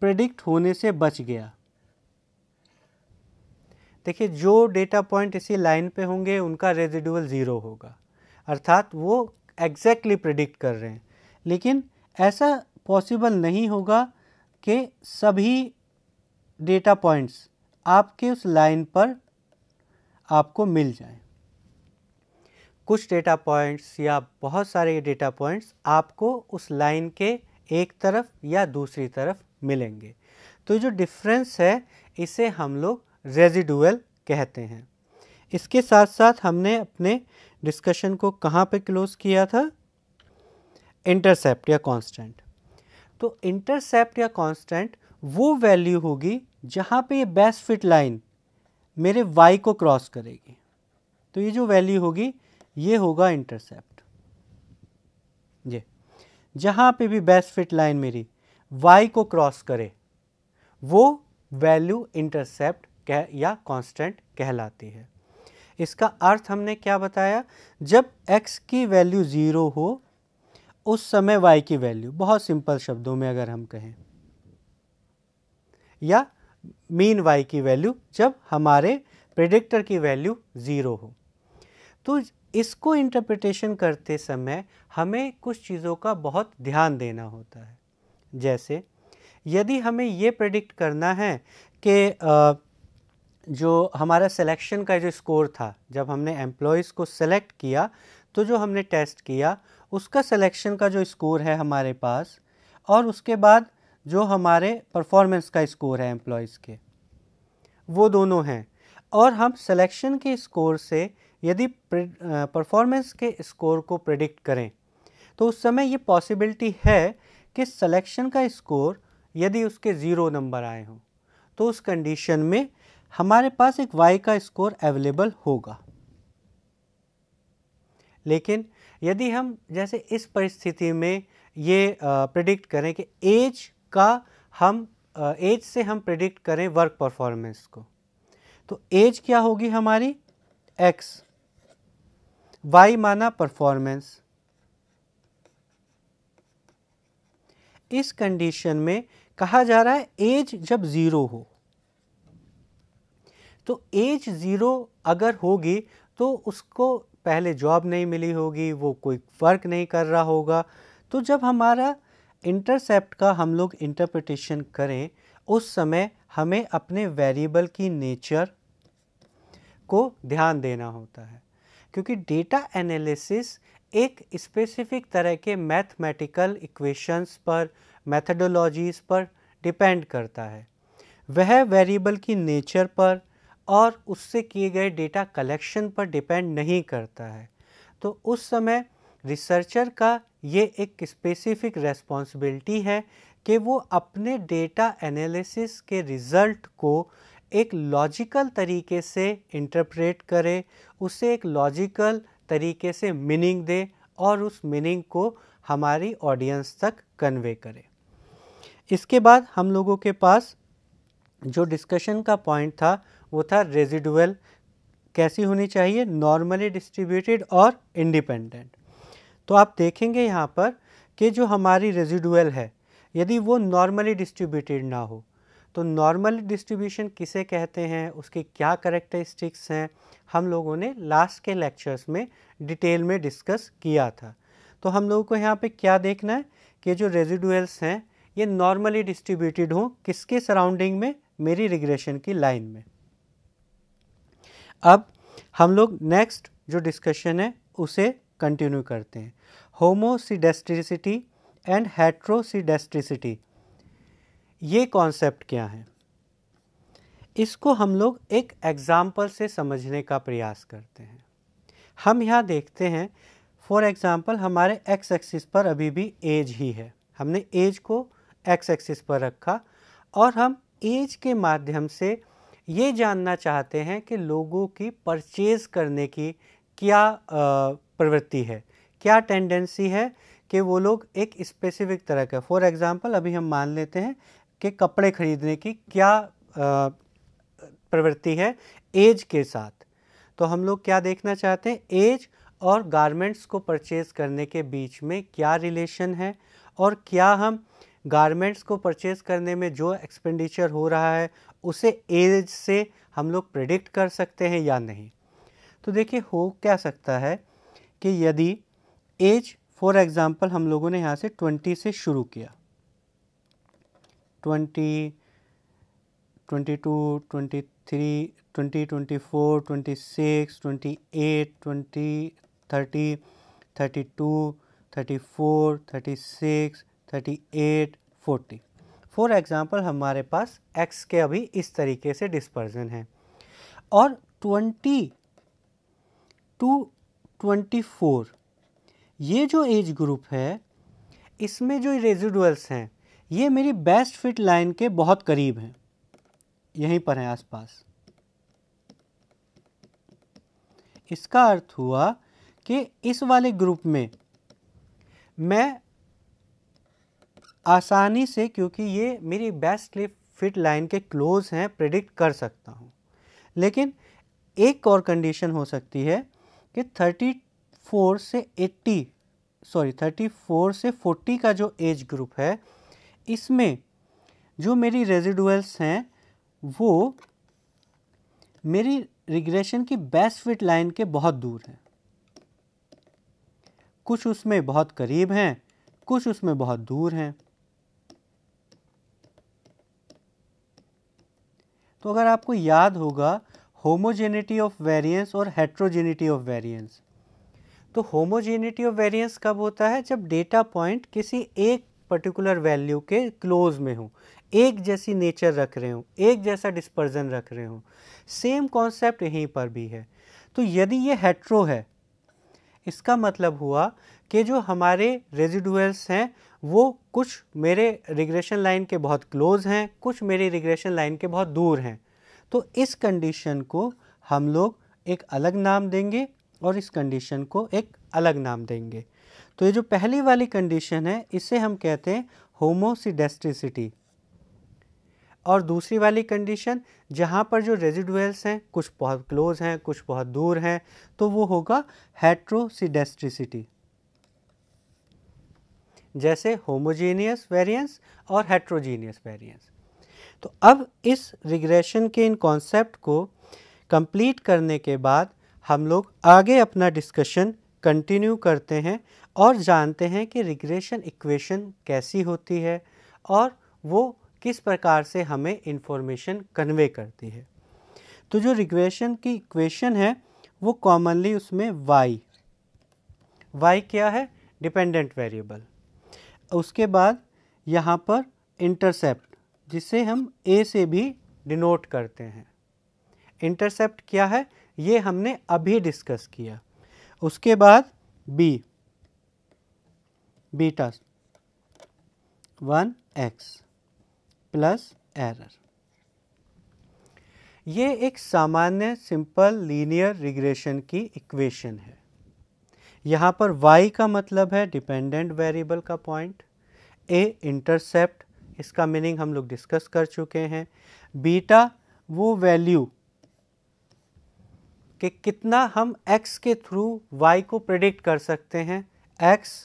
प्रेडिक्ट होने से बच गया देखिए जो डेटा पॉइंट इसी लाइन पे होंगे उनका रेजिडुअल ज़ीरो होगा अर्थात वो एग्जैक्टली exactly प्रिडिक्ट कर रहे हैं लेकिन ऐसा पॉसिबल नहीं होगा कि सभी डेटा पॉइंट्स आपके उस लाइन पर आपको मिल जाएं कुछ डेटा पॉइंट्स या बहुत सारे डेटा पॉइंट्स आपको उस लाइन के एक तरफ या दूसरी तरफ मिलेंगे तो जो डिफरेंस है इसे हम लोग रेजिडुअल कहते हैं इसके साथ साथ हमने अपने डिस्कशन को कहाँ पे क्लोज किया था इंटरसेप्ट या कांस्टेंट तो इंटरसेप्ट या कांस्टेंट वो वैल्यू होगी जहाँ पे ये बेस्ट फिट लाइन मेरे वाई को क्रॉस करेगी तो ये जो वैल्यू होगी ये होगा इंटरसेप्ट जी जहाँ पे भी बेस्ट फिट लाइन मेरी y को क्रॉस करे वो वैल्यू इंटरसेप्ट कह या कांस्टेंट कहलाती है इसका अर्थ हमने क्या बताया जब x की वैल्यू ज़ीरो हो उस समय y की वैल्यू बहुत सिंपल शब्दों में अगर हम कहें या मीन y की वैल्यू जब हमारे प्रेडिक्टर की वैल्यू ज़ीरो हो तो इसको इंटरप्रिटेशन करते समय हमें कुछ चीज़ों का बहुत ध्यान देना होता है जैसे यदि हमें ये प्रडिक्ट करना है कि जो हमारा सिलेक्शन का जो स्कोर था जब हमने एम्प्लॉयज़ को सेलेक्ट किया तो जो हमने टेस्ट किया उसका सिलेक्शन का जो स्कोर है हमारे पास और उसके बाद जो हमारे परफॉर्मेंस का स्कोर है एम्प्लॉयज़ के वो दोनों हैं और हम सिलेक्शन के स्कोर से यदि परफॉर्मेंस के स्कोर को प्रिडिक्ट करें तो उस समय ये पॉसिबिलिटी है कि सिलेक्शन का स्कोर यदि उसके ज़ीरो नंबर आए हों तो उस कंडीशन में हमारे पास एक वाई का स्कोर अवेलेबल होगा लेकिन यदि हम जैसे इस परिस्थिति में ये प्रिडिक्ट करें कि एज का हम एज से हम प्रिडिक्ट करें वर्क परफॉर्मेंस को तो एज क्या होगी हमारी एक्स y माना परफॉर्मेंस इस कंडीशन में कहा जा रहा है एज जब ज़ीरो हो तो एज ज़ीरो अगर होगी तो उसको पहले जॉब नहीं मिली होगी वो कोई वर्क नहीं कर रहा होगा तो जब हमारा इंटरसेप्ट का हम लोग इंटरप्रिटेशन करें उस समय हमें अपने वेरिएबल की नेचर को ध्यान देना होता है क्योंकि डेटा एनालिसिस एक स्पेसिफिक तरह के मैथमेटिकल इक्वेशंस पर मैथडोलॉजीज़ पर डिपेंड करता है वह वेरिएबल की नेचर पर और उससे किए गए डेटा कलेक्शन पर डिपेंड नहीं करता है तो उस समय रिसर्चर का ये एक स्पेसिफिक रेस्पॉन्सिबिलिटी है कि वो अपने डेटा एनालिसिस के रिज़ल्ट को एक लॉजिकल तरीके से इंटरप्रेट करे उसे एक लॉजिकल तरीके से मीनिंग दे और उस मीनिंग को हमारी ऑडियंस तक कन्वे करे इसके बाद हम लोगों के पास जो डिस्कशन का पॉइंट था वो था रेजिडुअल कैसी होनी चाहिए नॉर्मली डिस्ट्रीब्यूटेड और इंडिपेंडेंट तो आप देखेंगे यहाँ पर कि जो हमारी रेजिडुअल है यदि वो नॉर्मली डिस्ट्रीब्यूटेड ना हो तो नॉर्मल डिस्ट्रीब्यूशन किसे कहते हैं उसके क्या करेक्टरिस्टिक्स हैं हम लोगों ने लास्ट के लेक्चर्स में डिटेल में डिस्कस किया था तो हम लोगों को यहाँ पे क्या देखना है कि जो रेजिडुअल्स हैं ये नॉर्मली डिस्ट्रीब्यूटेड हों किसके सराउंडिंग में मेरी रिग्रेशन की लाइन में अब हम लोग नेक्स्ट जो डिस्कशन है उसे कंटिन्यू करते हैं होमोसीडेस्ट्रिसिटी एंड हेट्रोसीडेस्ट्रिसिटी ये कॉन्सेप्ट क्या है इसको हम लोग एक एग्ज़ाम्पल से समझने का प्रयास करते हैं हम यहाँ देखते हैं फॉर एग्ज़ाम्पल हमारे एक्स एक्सिस पर अभी भी एज ही है हमने एज को एक्स एक्सिस पर रखा और हम एज के माध्यम से ये जानना चाहते हैं कि लोगों की परचेज़ करने की क्या प्रवृत्ति है क्या टेंडेंसी है कि वो लोग एक स्पेसिफिक तरह का फॉर एग्ज़ाम्पल अभी हम मान लेते हैं के कपड़े खरीदने की क्या प्रवृत्ति है एज के साथ तो हम लोग क्या देखना चाहते हैं एज और गारमेंट्स को परचेज़ करने के बीच में क्या रिलेशन है और क्या हम गारमेंट्स को परचेज़ करने में जो एक्सपेंडिचर हो रहा है उसे एज से हम लोग प्रिडिक्ट कर सकते हैं या नहीं तो देखिए हो क्या सकता है कि यदि एज फॉर एग्ज़ाम्पल हम लोगों ने यहाँ से ट्वेंटी से शुरू किया 20, 22, 23, 20, 24, 26, 28, 20, 30, 32, 34, 36, 38, 40. फॉर एग्ज़ाम्पल हमारे पास x के अभी इस तरीके से डिस्पर्जन है और 20 टू 24 ये जो एज ग्रुप है इसमें जो रेजिडुअल्स हैं ये मेरी बेस्ट फिट लाइन के बहुत करीब हैं यहीं पर हैं आसपास इसका अर्थ हुआ कि इस वाले ग्रुप में मैं आसानी से क्योंकि ये मेरी बेस्ट फिट लाइन के क्लोज हैं प्रिडिक्ट कर सकता हूँ लेकिन एक और कंडीशन हो सकती है कि 34 से 80 सॉरी 34 से 40 का जो एज ग्रुप है इसमें जो मेरी रेजिडुअल्स हैं वो मेरी रिग्रेशन की बेस्ट फिट लाइन के बहुत दूर हैं कुछ उसमें बहुत करीब हैं कुछ उसमें बहुत दूर हैं तो अगर आपको याद होगा होमोजेनिटी ऑफ वेरिएंस और हेट्रोजेनिटी ऑफ वेरिएंस तो होमोजेनिटी ऑफ वेरिएंस कब होता है जब डेटा पॉइंट किसी एक पर्टिकुलर वैल्यू के क्लोज में हूँ एक जैसी नेचर रख रहे हो एक जैसा डिस्पर्जन रख रहे हो सेम कॉन्सेप्ट यहीं पर भी है तो यदि ये हेट्रो है इसका मतलब हुआ कि जो हमारे रेजिडुअल्स हैं वो कुछ मेरे रिग्रेशन लाइन के बहुत क्लोज हैं कुछ मेरे रिग्रेशन लाइन के बहुत दूर हैं तो इस कंडीशन को हम लोग एक अलग नाम देंगे और इस कंडीशन को एक अलग नाम देंगे तो ये जो पहली वाली कंडीशन है इसे हम कहते हैं होमोसिडेस्ट्रिसिटी और दूसरी वाली कंडीशन जहाँ पर जो रेजिडुअल्स हैं कुछ बहुत क्लोज हैं कुछ बहुत दूर हैं तो वो होगा हेट्रोसिडेस्ट्रिसिटी जैसे होमोजेनियस वेरिएंस और हेट्रोजीनियस वेरिएंस तो अब इस रिग्रेशन के इन कॉन्सेप्ट को कंप्लीट करने के बाद हम लोग आगे अपना डिस्कशन कंटिन्यू करते हैं और जानते हैं कि रिग्रेशन इक्वेशन कैसी होती है और वो किस प्रकार से हमें इन्फॉर्मेशन कन्वे करती है तो जो रिग्रेशन की इक्वेशन है वो कॉमनली उसमें y y क्या है डिपेंडेंट वेरिएबल उसके बाद यहाँ पर इंटरसेप्ट जिसे हम a से भी डिनोट करते हैं इंटरसेप्ट क्या है ये हमने अभी डिस्कस किया उसके बाद b beta one X plus error ये एक सामान्य सिंपल लीनियर रिग्रेशन की इक्वेशन है यहाँ पर y का मतलब है डिपेंडेंट वेरिएबल का पॉइंट a इंटरसेप्ट इसका मीनिंग हम लोग डिस्कस कर चुके हैं बीटा वो वैल्यू कि कितना हम x के थ्रू y को प्रिडिक्ट कर सकते हैं x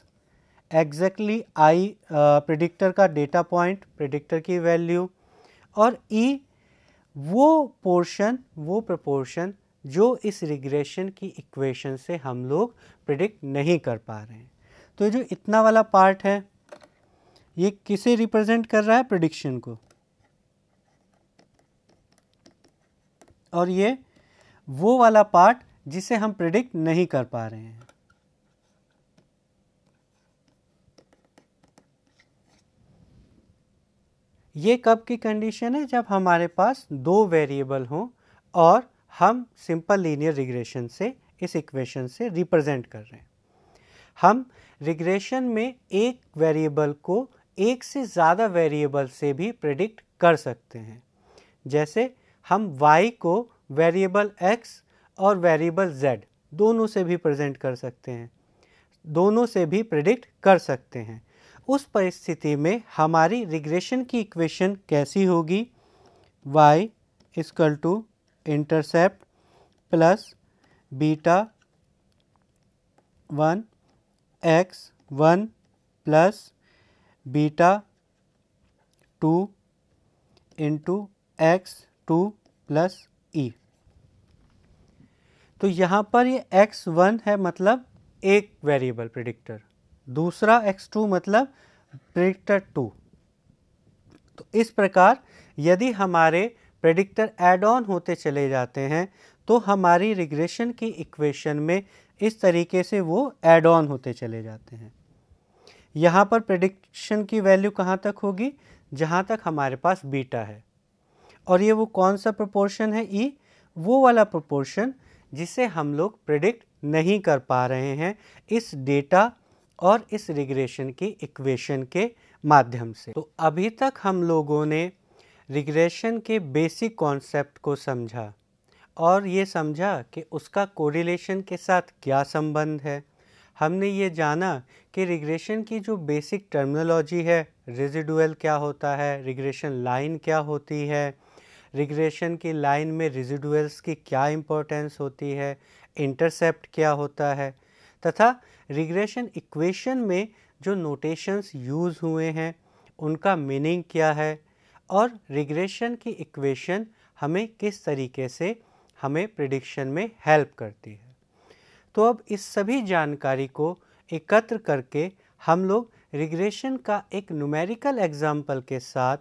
एग्जैक्टली आई प्रिडिक्टर का डेटा पॉइंट प्रिडिक्टर की वैल्यू और ई e, वो पोर्शन वो प्रपोर्शन जो इस रिग्रेशन की इक्वेशन से हम लोग प्रिडिक्ट नहीं कर पा रहे हैं तो जो इतना वाला पार्ट है ये किसे रिप्रेजेंट कर रहा है प्रिडिक्शन को और ये वो वाला पार्ट जिसे हम प्रिडिक्ट नहीं कर पा रहे हैं ये कब की कंडीशन है जब हमारे पास दो वेरिएबल हों और हम सिंपल लीनियर रिग्रेशन से इस इक्वेशन से रिप्रेजेंट कर रहे हैं हम रिग्रेशन में एक वेरिएबल को एक से ज़्यादा वेरिएबल से भी प्रेडिक्ट कर सकते हैं जैसे हम y को वेरिएबल x और वेरिएबल z दोनों से भी प्रेजेंट कर सकते हैं दोनों से भी प्रेडिक्ट कर सकते हैं उस परिस्थिति में हमारी रिग्रेशन की इक्वेशन कैसी होगी y equal to intercept plus beta one X one plus beta two into X two plus E तो यहाँ पर ये एक्स वन है मतलब एक वेरिएबल प्रिडिक्टर दूसरा x2 मतलब प्रेडिक्टर 2 तो इस प्रकार यदि हमारे प्रेडिक्टर एड ऑन होते चले जाते हैं तो हमारी रिग्रेशन की इक्वेशन में इस तरीके से वो एड ऑन होते चले जाते हैं यहाँ पर प्रेडिक्शन की वैल्यू कहाँ तक होगी जहाँ तक हमारे पास बीटा है और ये वो कौन सा प्रोपोर्शन है ई e, वो वाला प्रोपोर्शन जिसे हम लोग प्रेडिक्ट नहीं कर पा रहे हैं इस डेटा और इस रिग्रेशन की इक्वेशन के माध्यम से तो अभी तक हम लोगों ने रिग्रेशन के बेसिक कॉन्सेप्ट को समझा और ये समझा कि उसका कोरिलेशन के साथ क्या संबंध है हमने ये जाना कि रिग्रेशन की जो बेसिक टर्मिनोलॉजी है रिजिडुअल क्या होता है रिग्रेशन लाइन क्या होती है रिग्रेशन की लाइन में रिजिडुअल्स की क्या इम्पोर्टेंस होती है इंटरसेप्ट क्या होता है तथा रिग्रेशन इक्वेशन में जो नोटेशंस यूज़ हुए हैं उनका मीनिंग क्या है और रिग्रेशन की इक्वेशन हमें किस तरीके से हमें प्रिडिक्शन में हेल्प करती है तो अब इस सभी जानकारी को एकत्र करके हम लोग रिग्रेशन का एक न्यूमेरिकल एग्जाम्पल के साथ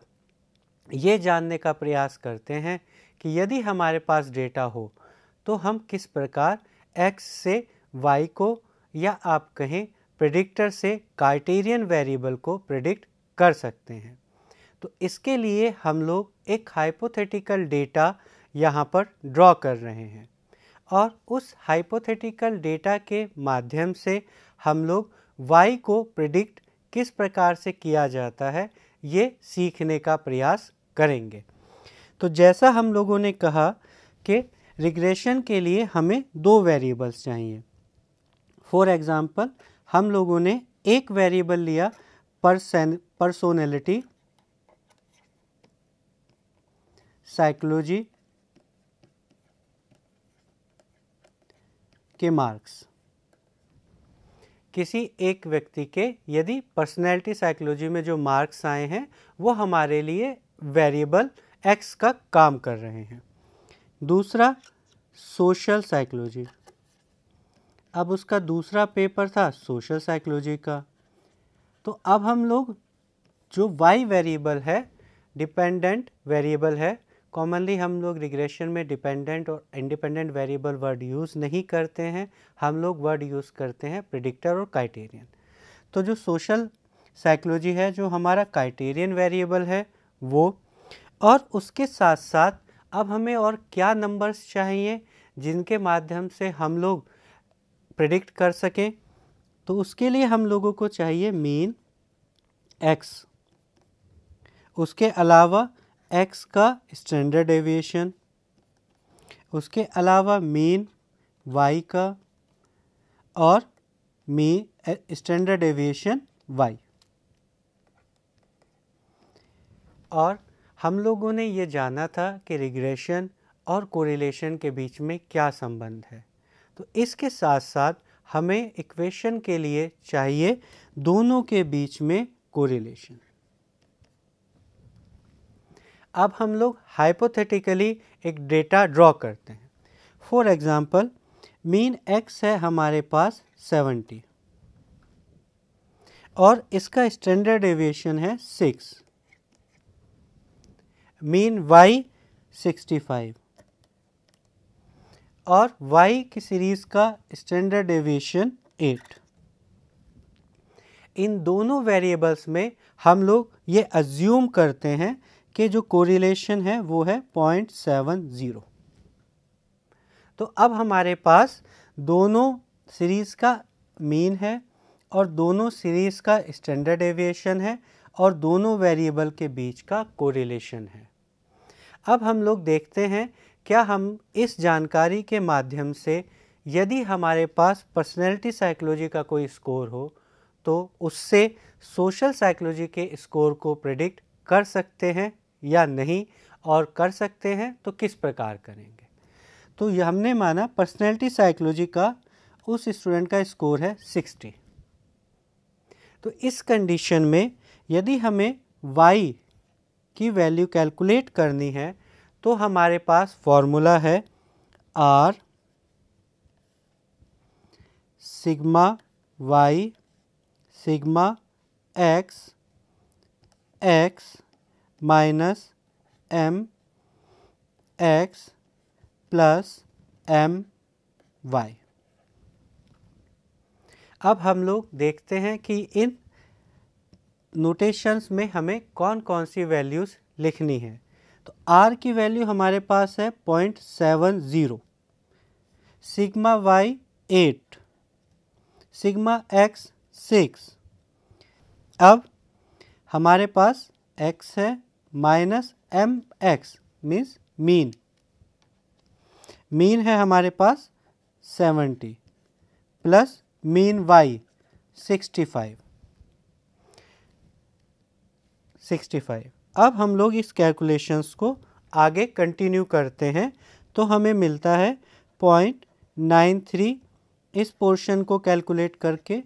ये जानने का प्रयास करते हैं कि यदि हमारे पास डेटा हो तो हम किस प्रकार एक्स से वाई को या आप कहें प्रेडिक्टर से कार्टेरियन वेरिएबल को प्रेडिक्ट कर सकते हैं तो इसके लिए हम लोग एक हाइपोथेटिकल डेटा यहाँ पर ड्रॉ कर रहे हैं और उस हाइपोथेटिकल डेटा के माध्यम से हम लोग वाई को प्रिडिक्ट किस प्रकार से किया जाता है ये सीखने का प्रयास करेंगे तो जैसा हम लोगों ने कहा कि रिग्रेशन के लिए हमें दो वेरिएबल्स चाहिए फॉर एग्ज़ाम्पल हम लोगों ने एक वेरिएबल लिया परसन पर्सोनैलिटी साइकोलॉजी के मार्क्स किसी एक व्यक्ति के यदि पर्सनैलिटी साइकोलॉजी में जो मार्क्स आए हैं वो हमारे लिए वेरिएबल एक्स का काम कर रहे हैं दूसरा सोशल साइकोलॉजी अब उसका दूसरा पेपर था सोशल साइकोलॉजी का तो अब हम लोग जो वाई वेरिएबल है डिपेंडेंट वेरिएबल है कॉमनली हम लोग रिग्रेशन में डिपेंडेंट और इंडिपेंडेंट वेरिएबल वर्ड यूज़ नहीं करते हैं हम लोग वर्ड यूज़ करते हैं प्रिडिक्टर और क्राइटेरियन तो जो सोशल साइकोलॉजी है जो हमारा क्राइटेरियन वेरिएबल है वो और उसके साथ साथ अब हमें और क्या नंबर्स चाहिए जिनके माध्यम से हम लोग प्रिडिक्ट कर सकें तो उसके लिए हम लोगों को चाहिए मीन एक्स उसके अलावा एक्स का स्टैंडर्ड डेविएशन उसके अलावा मीन वाई का और मी स्टैंडर्ड डेविएशन वाई और हम लोगों ने ये जाना था कि रिग्रेशन और कोरिलेशन के बीच में क्या संबंध है तो इसके साथ साथ हमें इक्वेशन के लिए चाहिए दोनों के बीच में कोरिलेशन अब हम लोग हाइपोथेटिकली एक डेटा ड्रॉ करते हैं फॉर एग्ज़ाम्पल मीन एक्स है हमारे पास 70 और इसका स्टैंडर्ड एविएशन है 6 मीन वाई और y की सीरीज़ का स्टैंडर्ड डेविएशन 8 इन दोनों वेरिएबल्स में हम लोग ये अज्यूम करते हैं कि जो कोरिलेशन है वो है पॉइंट सेवन ज़ीरो तो अब हमारे पास दोनों सीरीज़ का मीन है और दोनों सीरीज़ का स्टैंडर्ड डेविएशन है और दोनों वेरिएबल के बीच का कोरिलेशन है अब हम लोग देखते हैं क्या हम इस जानकारी के माध्यम से यदि हमारे पास पर्सनैलिटी साइकोलॉजी का कोई स्कोर हो तो उससे सोशल साइकोलॉजी के स्कोर को प्रिडिक्ट कर सकते हैं या नहीं और कर सकते हैं तो किस प्रकार करेंगे तो हमने माना पर्सनैलिटी साइकोलॉजी का उस स्टूडेंट का स्कोर है सिक्सटी तो इस कंडीशन में यदि हमें y की वैल्यू कैलकुलेट करनी है तो हमारे पास फॉर्मूला है R sigma Y sigma X X minus M X plus M Y अब हम लोग देखते हैं कि इन नोटेशंस में हमें कौन कौन सी वैल्यूज़ लिखनी है तो आर की वैल्यू हमारे पास है point seven zero sigma Y eight sigma X six अब हमारे पास एक्स है minus M X means mean mean है हमारे पास seventy plus mean Y sixty five sixty five अब हम लोग इस कैलकुलेशंस को आगे कंटिन्यू करते हैं तो हमें मिलता है पॉइंट नाइन थ्री इस पोर्शन को कैलकुलेट करके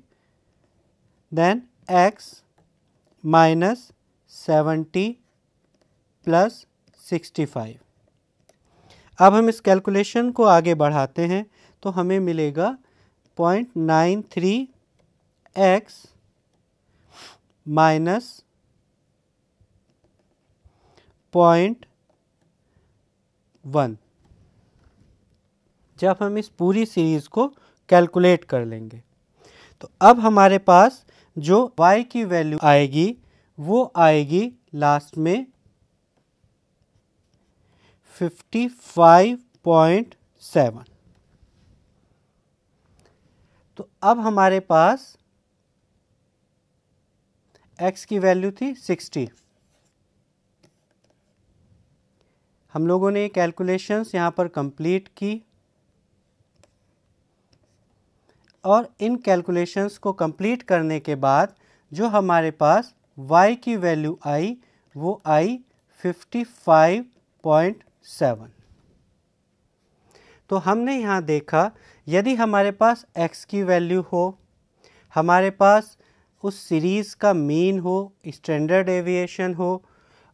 then X minus seventy plus sixty five अब हम इस कैलकुलेशन को आगे बढ़ाते हैं तो हमें मिलेगा point nine three X minus point one जब हम इस पूरी सीरीज़ को कैलकुलेट कर लेंगे तो अब हमारे पास जो y की वैल्यू आएगी वो आएगी लास्ट में 55.7 तो अब हमारे पास x की वैल्यू थी सिक्सटी हम लोगों ने कैलकुलेशंस यहाँ पर कंप्लीट की और इन कैलकुलेशंस को कंप्लीट करने के बाद जो हमारे पास y की वैल्यू आई वो आई 55.7 तो हमने यहाँ देखा यदि हमारे पास x की वैल्यू हो हमारे पास उस सीरीज़ का मीन हो स्टैंडर्ड एविएशन हो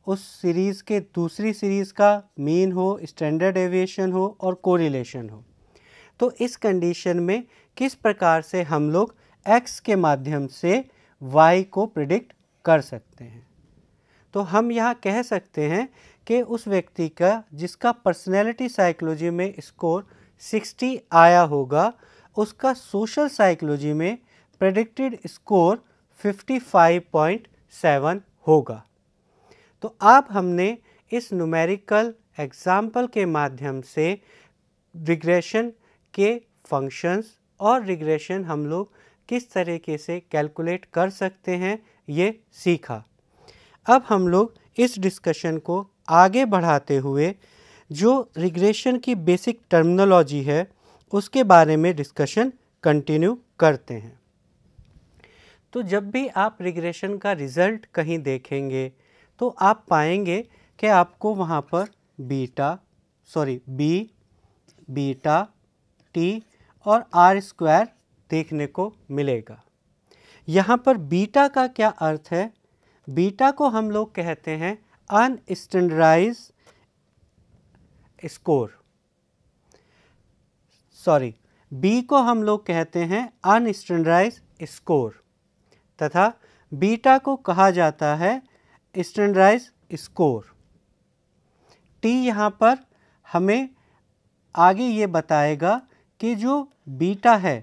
उस सीरीज़ के दूसरी सीरीज़ का मीन हो स्टैंडर्ड एविएशन हो और कोरिलेशन हो तो इस कंडीशन में किस प्रकार से हम लोग एक्स के माध्यम से वाई को प्रिडिक्ट कर सकते हैं तो हम यहाँ कह सकते हैं कि उस व्यक्ति का जिसका पर्सनैलिटी साइकोलॉजी में स्कोर 60 आया होगा उसका सोशल साइकोलॉजी में प्रडिक्टेड स्कोर 55.7 होगा तो अब हमने इस न्यूमेरिकल एग्जाम्पल के माध्यम से रिग्रेशन के फंक्शंस और रिग्रेशन हम लोग किस तरीके से कैलकुलेट कर सकते हैं ये सीखा अब हम लोग इस डिस्कशन को आगे बढ़ाते हुए जो रिग्रेशन की बेसिक टर्मिनोलॉजी है उसके बारे में डिस्कशन कंटिन्यू करते हैं तो जब भी आप रिग्रेशन का रिज़ल्ट कहीं देखेंगे तो आप पाएंगे कि आपको वहाँ पर beta sorry B beta T और आर स्क्वायर देखने को मिलेगा यहाँ पर बीटा का क्या अर्थ है बीटा को हम लोग कहते हैं अनस्टैंडर्डाइज स्कोर सॉरी बी को हम लोग कहते हैं अनस्टैंडर्डाइज स्कोर तथा बीटा को कहा जाता है स्टैंडर्डाइज स्कोर टी यहाँ पर हमें आगे ये बताएगा कि जो बीटा है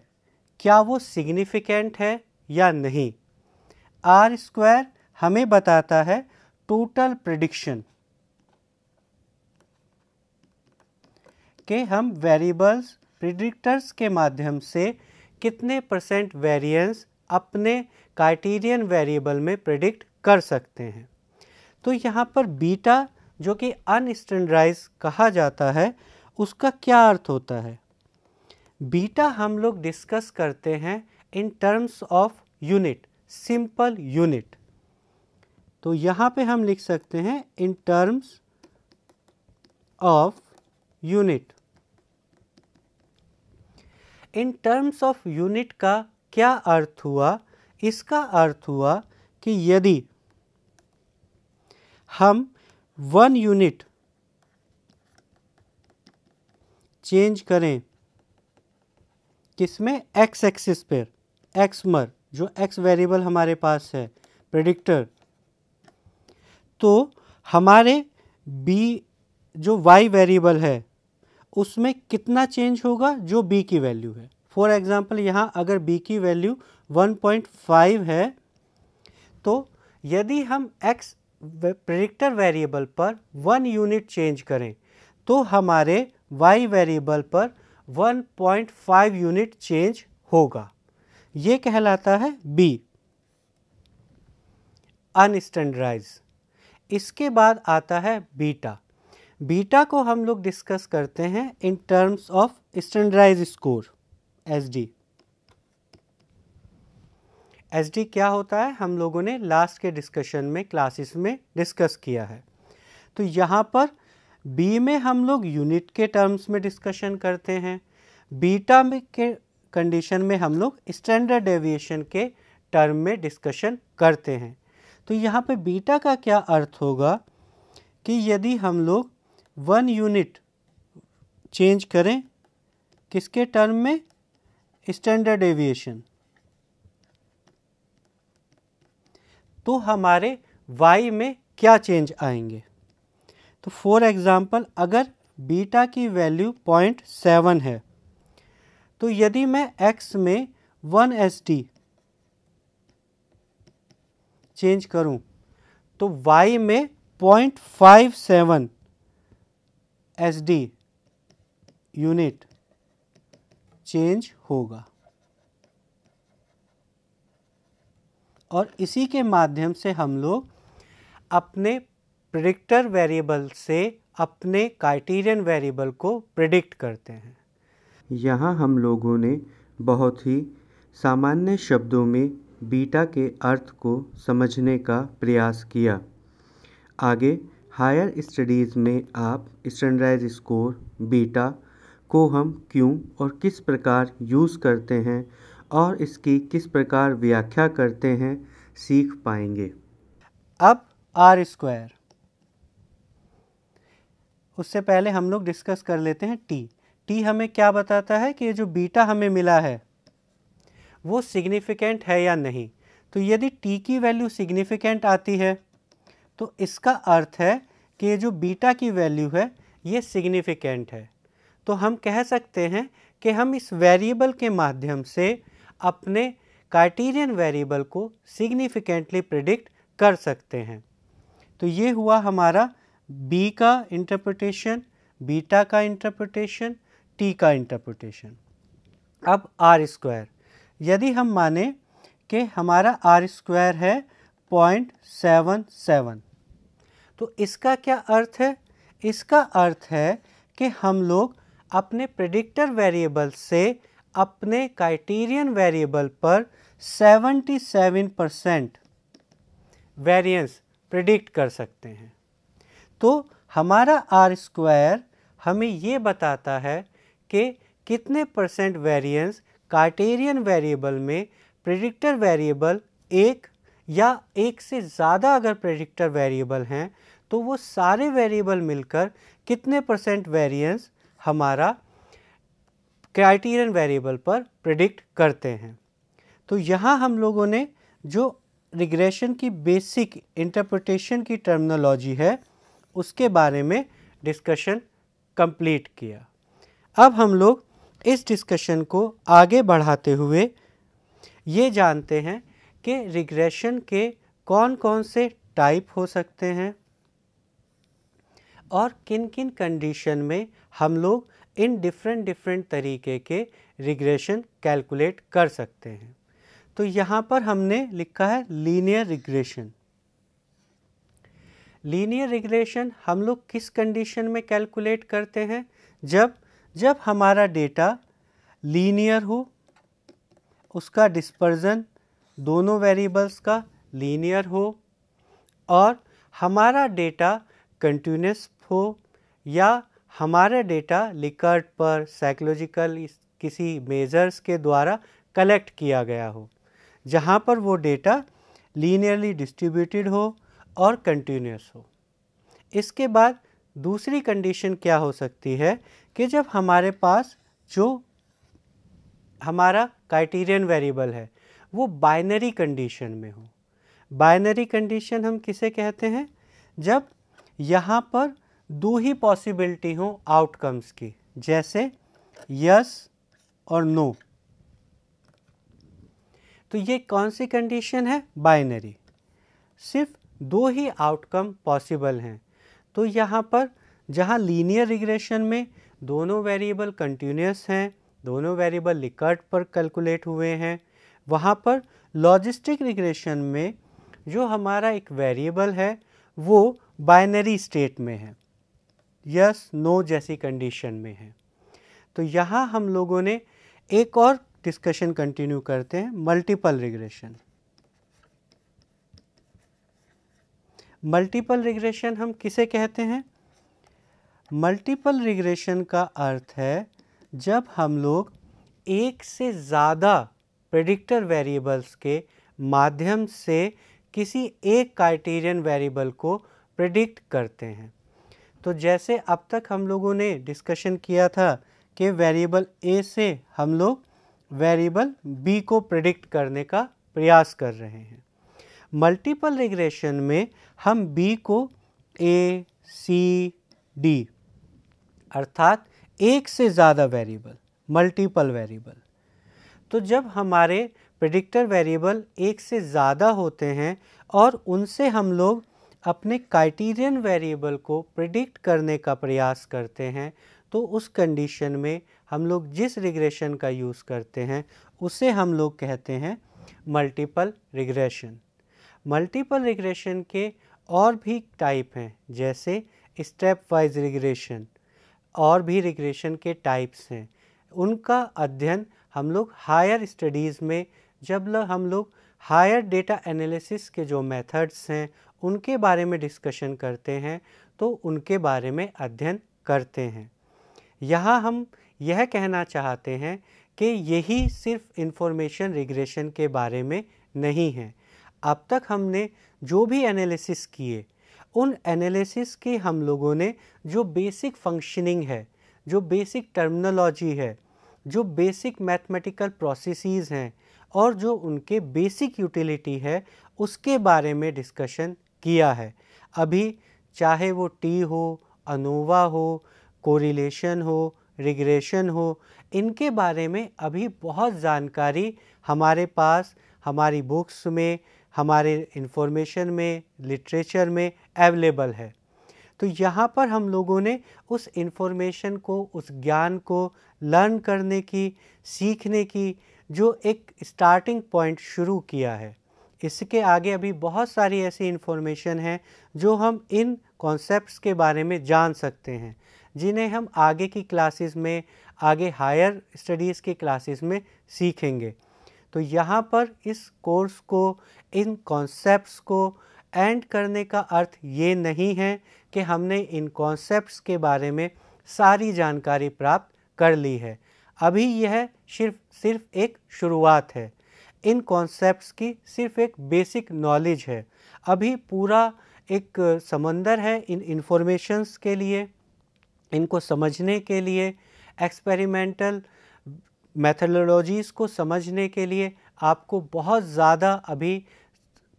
क्या वो सिग्निफिकेंट है या नहीं आर स्क्वायर हमें बताता है टोटल प्रिडिक्शन के हम वेरिएबल्स प्रिडिक्टर्स के माध्यम से कितने परसेंट वेरिएंस अपने क्राइटेरियन वेरिएबल में प्रिडिक्ट कर सकते हैं तो यहाँ पर बीटा जो कि अनस्टैंडराइज कहा जाता है उसका क्या अर्थ होता है बीटा हम लोग डिस्कस करते हैं in terms of unit simple unit तो यहाँ पे हम लिख सकते हैं in terms of unit in terms of unit का क्या अर्थ हुआ इसका अर्थ हुआ कि यदि हम वन यूनिट चेंज करें किसमें एक्स एक्सिस पर एक्स मर जो एक्स वेरिएबल हमारे पास है प्रेडिक्टर तो हमारे बी जो वाई वेरिएबल है उसमें कितना चेंज होगा जो बी की वैल्यू है फॉर एग्ज़ाम्पल यहाँ अगर बी की वैल्यू 1.5 है तो यदि हम एक्स प्रडिक्टर वेरिएबल पर वन यूनिट चेंज करें तो हमारे y वेरिएबल पर 1.5 यूनिट चेंज होगा ये कहलाता है b अनस्टैंडराइज इसके बाद आता है बीटा बीटा को हम लोग डिस्कस करते हैं in terms of standardize score S D S क्या होता है हम लोगों ने लास्ट के डिस्कशन में क्लासेस में डिस्कस किया है तो यहाँ पर बी में हम लोग यूनिट के टर्म्स में डिस्कशन करते हैं बीटा में के कंडीशन में हम लोग स्टैंडर्ड डेविएशन के टर्म में डिस्कशन करते हैं तो यहाँ पे बीटा का क्या अर्थ होगा कि यदि हम लोग वन यूनिट चेंज करें किसके टर्म में स्टैंडर्ड एविएशन तो हमारे वाई में क्या चेंज आएंगे तो फॉर एग्ज़ाम्पल अगर बीटा की वैल्यू पॉइंट सेवन है तो यदि मैं एक्स में वन एस टी चेंज करूं तो वाई में point five seven S D unit change होगा और इसी के माध्यम से हम लोग अपने प्रिडिक्टर वेरिएबल से अपने क्राइटेरियन वेरिएबल को प्रिडिक्ट करते हैं यहाँ हम लोगों ने बहुत ही सामान्य शब्दों में बीटा के अर्थ को समझने का प्रयास किया आगे हायर स्टडीज़ में आप स्टैंडर्डाइज स्कोर बीटा को हम क्यों और किस प्रकार यूज़ करते हैं और इसकी किस प्रकार व्याख्या करते हैं सीख पाएंगे अब आर स्क्वायर उससे पहले हम लोग डिस्कस कर लेते हैं टी टी हमें क्या बताता है कि ये जो बीटा हमें मिला है वो सिग्निफिकेंट है या नहीं तो यदि टी की वैल्यू सिग्निफिकेंट आती है तो इसका अर्थ है कि ये जो बीटा की वैल्यू है ये सिग्निफिकेंट है तो हम कह सकते हैं कि हम इस वेरिएबल के माध्यम से अपने क्राइटीरियन वेरिएबल को सिग्निफिकेंटली प्रिडिक्ट कर सकते हैं तो ये हुआ हमारा बी का इंटरप्रटेशन बीटा का इंटरप्रटेशन टी का इंटरप्रटेशन अब आर स्क्वायर यदि हम माने कि हमारा आर स्क्वायर है पॉइंट सेवन सेवन तो इसका क्या अर्थ है इसका अर्थ है कि हम लोग अपने प्रिडिक्टर वेरिएबल से अपने क्राइटेरियन वेरिएबल पर 77 परसेंट वेरियंस प्रिडिक्ट कर सकते हैं तो हमारा आर स्क्वायर हमें ये बताता है कि कितने परसेंट वेरियंस क्राइटेरियन वेरिएबल में प्रिडिक्टर वेरिएबल एक या एक से ज़्यादा अगर प्रिडिक्टर वेरिएबल हैं तो वो सारे वेरिएबल मिलकर कितने परसेंट वेरियंस हमारा क्राइटीरियन वेरिएबल पर प्रिडिक्ट करते हैं तो यहाँ हम लोगों ने जो रिग्रेशन की बेसिक इंटरप्रटेशन की टर्मिनोलॉजी है उसके बारे में डिस्कशन कंप्लीट किया अब हम लोग इस डिस्कशन को आगे बढ़ाते हुए ये जानते हैं कि रिग्रेशन के कौन कौन से टाइप हो सकते हैं और किन किन कंडीशन में हम लोग इन डिफरेंट डिफरेंट तरीके के रिग्रेशन कैलकुलेट कर सकते हैं तो यहाँ पर हमने लिखा है लीनियर रिग्रेशन लीनियर रिग्रेशन हम लोग किस कंडीशन में कैलकुलेट करते हैं जब जब हमारा डेटा लीनियर हो उसका डिस्पर्जन दोनों वेरिएबल्स का लीनियर हो और हमारा डेटा कंटिन्यूस हो या हमारा डेटा लिकर्ट पर साइकोलॉजिकल किसी मेजर्स के द्वारा कलेक्ट किया गया हो जहाँ पर वो डेटा लीनियरली डिस्ट्रीब्यूटेड हो और कंटिन्यूस हो इसके बाद दूसरी कंडीशन क्या हो सकती है कि जब हमारे पास जो हमारा क्राइटेरियन वेरिएबल है वो बाइनरी कंडीशन में हो बाइनरी कंडीशन हम किसे कहते हैं जब यहाँ पर दो ही पॉसिबिलिटी हो आउटकम्स की जैसे यस और नो तो ये कौन सी कंडीशन है बाइनरी सिर्फ दो ही आउटकम पॉसिबल हैं तो यहाँ पर जहाँ लीनियर रिग्रेशन में दोनों वेरिएबल कंटिन्यूस हैं दोनों वेरिएबल लिकर्ट पर कैलकुलेट हुए हैं वहाँ पर लॉजिस्टिक रिग्रेशन में जो हमारा एक वेरिएबल है वो बाइनरी स्टेट में है यस नो जैसी कंडीशन में है तो यहाँ हम लोगों ने एक और डिस्कशन कंटिन्यू करते हैं मल्टीपल रिग्रेशन मल्टीपल रिग्रेशन हम किसे कहते हैं मल्टीपल रिग्रेशन का अर्थ है जब हम लोग एक से ज़्यादा प्रेडिक्टर वेरिएबल्स के माध्यम से किसी एक क्राइटेरियन वेरिएबल को प्रिडिक्ट करते हैं तो जैसे अब तक हम लोगों ने डिस्कशन किया था कि वेरिएबल ए से हम लोग वेरिएबल बी को प्रडिक्ट करने का प्रयास कर रहे हैं मल्टीपल रिग्रेशन में हम बी को ए सी डी अर्थात एक से ज़्यादा वेरिएबल मल्टीपल वेरिएबल तो जब हमारे प्रडिक्टर वेरिएबल एक से ज़्यादा होते हैं और उनसे हम लोग अपने क्राइटीरियन वेरिएबल को प्रिडिक्ट करने का प्रयास करते हैं तो उस कंडीशन में हम लोग जिस रिग्रेशन का यूज़ करते हैं उसे हम लोग कहते हैं मल्टीपल रिग्रेशन मल्टीपल रिग्रेशन के और भी टाइप हैं जैसे स्टेप वाइज रिग्रेशन और भी रिग्रेशन के टाइप्स हैं उनका अध्ययन हम लोग हायर स्टडीज़ में जब हम लोग हायर डेटा एनालिसिस के जो मेथड्स हैं उनके बारे में डिस्कशन करते हैं तो उनके बारे में अध्ययन करते हैं यहाँ हम यह कहना चाहते हैं कि यही सिर्फ इन्फॉर्मेशन रिग्रेशन के बारे में नहीं है अब तक हमने जो भी एनालिसिस किए उन एनालिसिस के हम लोगों ने जो बेसिक फंक्शनिंग है जो बेसिक टर्मिनोलॉजी है जो बेसिक मैथमेटिकल प्रोसेसेस हैं और जो उनके बेसिक यूटिलिटी है उसके बारे में डिस्कशन किया है अभी चाहे वो टी हो अनोवा हो कोरिलेशन हो रिग्रेशन हो इनके बारे में अभी बहुत जानकारी हमारे पास हमारी बुक्स में हमारे इंफॉर्मेशन में लिटरेचर में अवेलेबल है तो यहाँ पर हम लोगों ने उस इंफॉर्मेशन को उस ज्ञान को लर्न करने की सीखने की जो एक स्टार्टिंग पॉइंट शुरू किया है इसके आगे अभी बहुत सारी ऐसी इन्फॉर्मेशन है जो हम इन कॉन्सेप्ट के बारे में जान सकते हैं जिन्हें हम आगे की क्लासेस में आगे हायर स्टडीज़ की क्लासेस में सीखेंगे तो यहाँ पर इस कोर्स को इन कॉन्सेप्ट को एंड करने का अर्थ ये नहीं है कि हमने इन कॉन्सेप्ट के बारे में सारी जानकारी प्राप्त कर ली है अभी यह सिर्फ सिर्फ एक शुरुआत है इन कॉन्सेप्ट्स की सिर्फ एक बेसिक नॉलेज है अभी पूरा एक समंदर है इन इन्फॉर्मेशंस के लिए इनको समझने के लिए एक्सपेरिमेंटल मैथडोलॉजीज़ को समझने के लिए आपको बहुत ज़्यादा अभी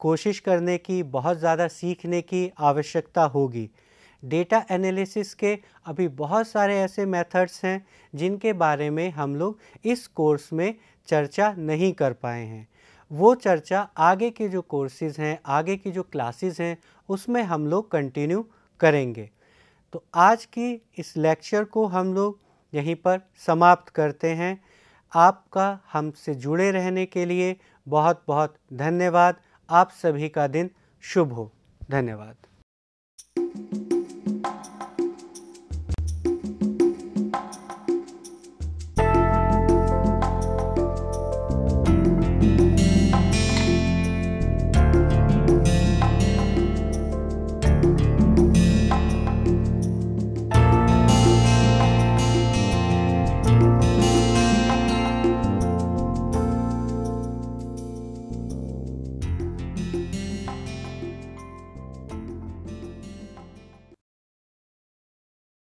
कोशिश करने की बहुत ज़्यादा सीखने की आवश्यकता होगी डेटा एनालिसिस के अभी बहुत सारे ऐसे मेथड्स हैं जिनके बारे में हम लोग इस कोर्स में चर्चा नहीं कर पाए हैं वो चर्चा आगे के जो कोर्सेज हैं आगे की जो क्लासेस हैं उसमें हम लोग कंटिन्यू करेंगे तो आज की इस लेक्चर को हम लोग यहीं पर समाप्त करते हैं आपका हमसे जुड़े रहने के लिए बहुत बहुत धन्यवाद आप सभी का दिन शुभ हो धन्यवाद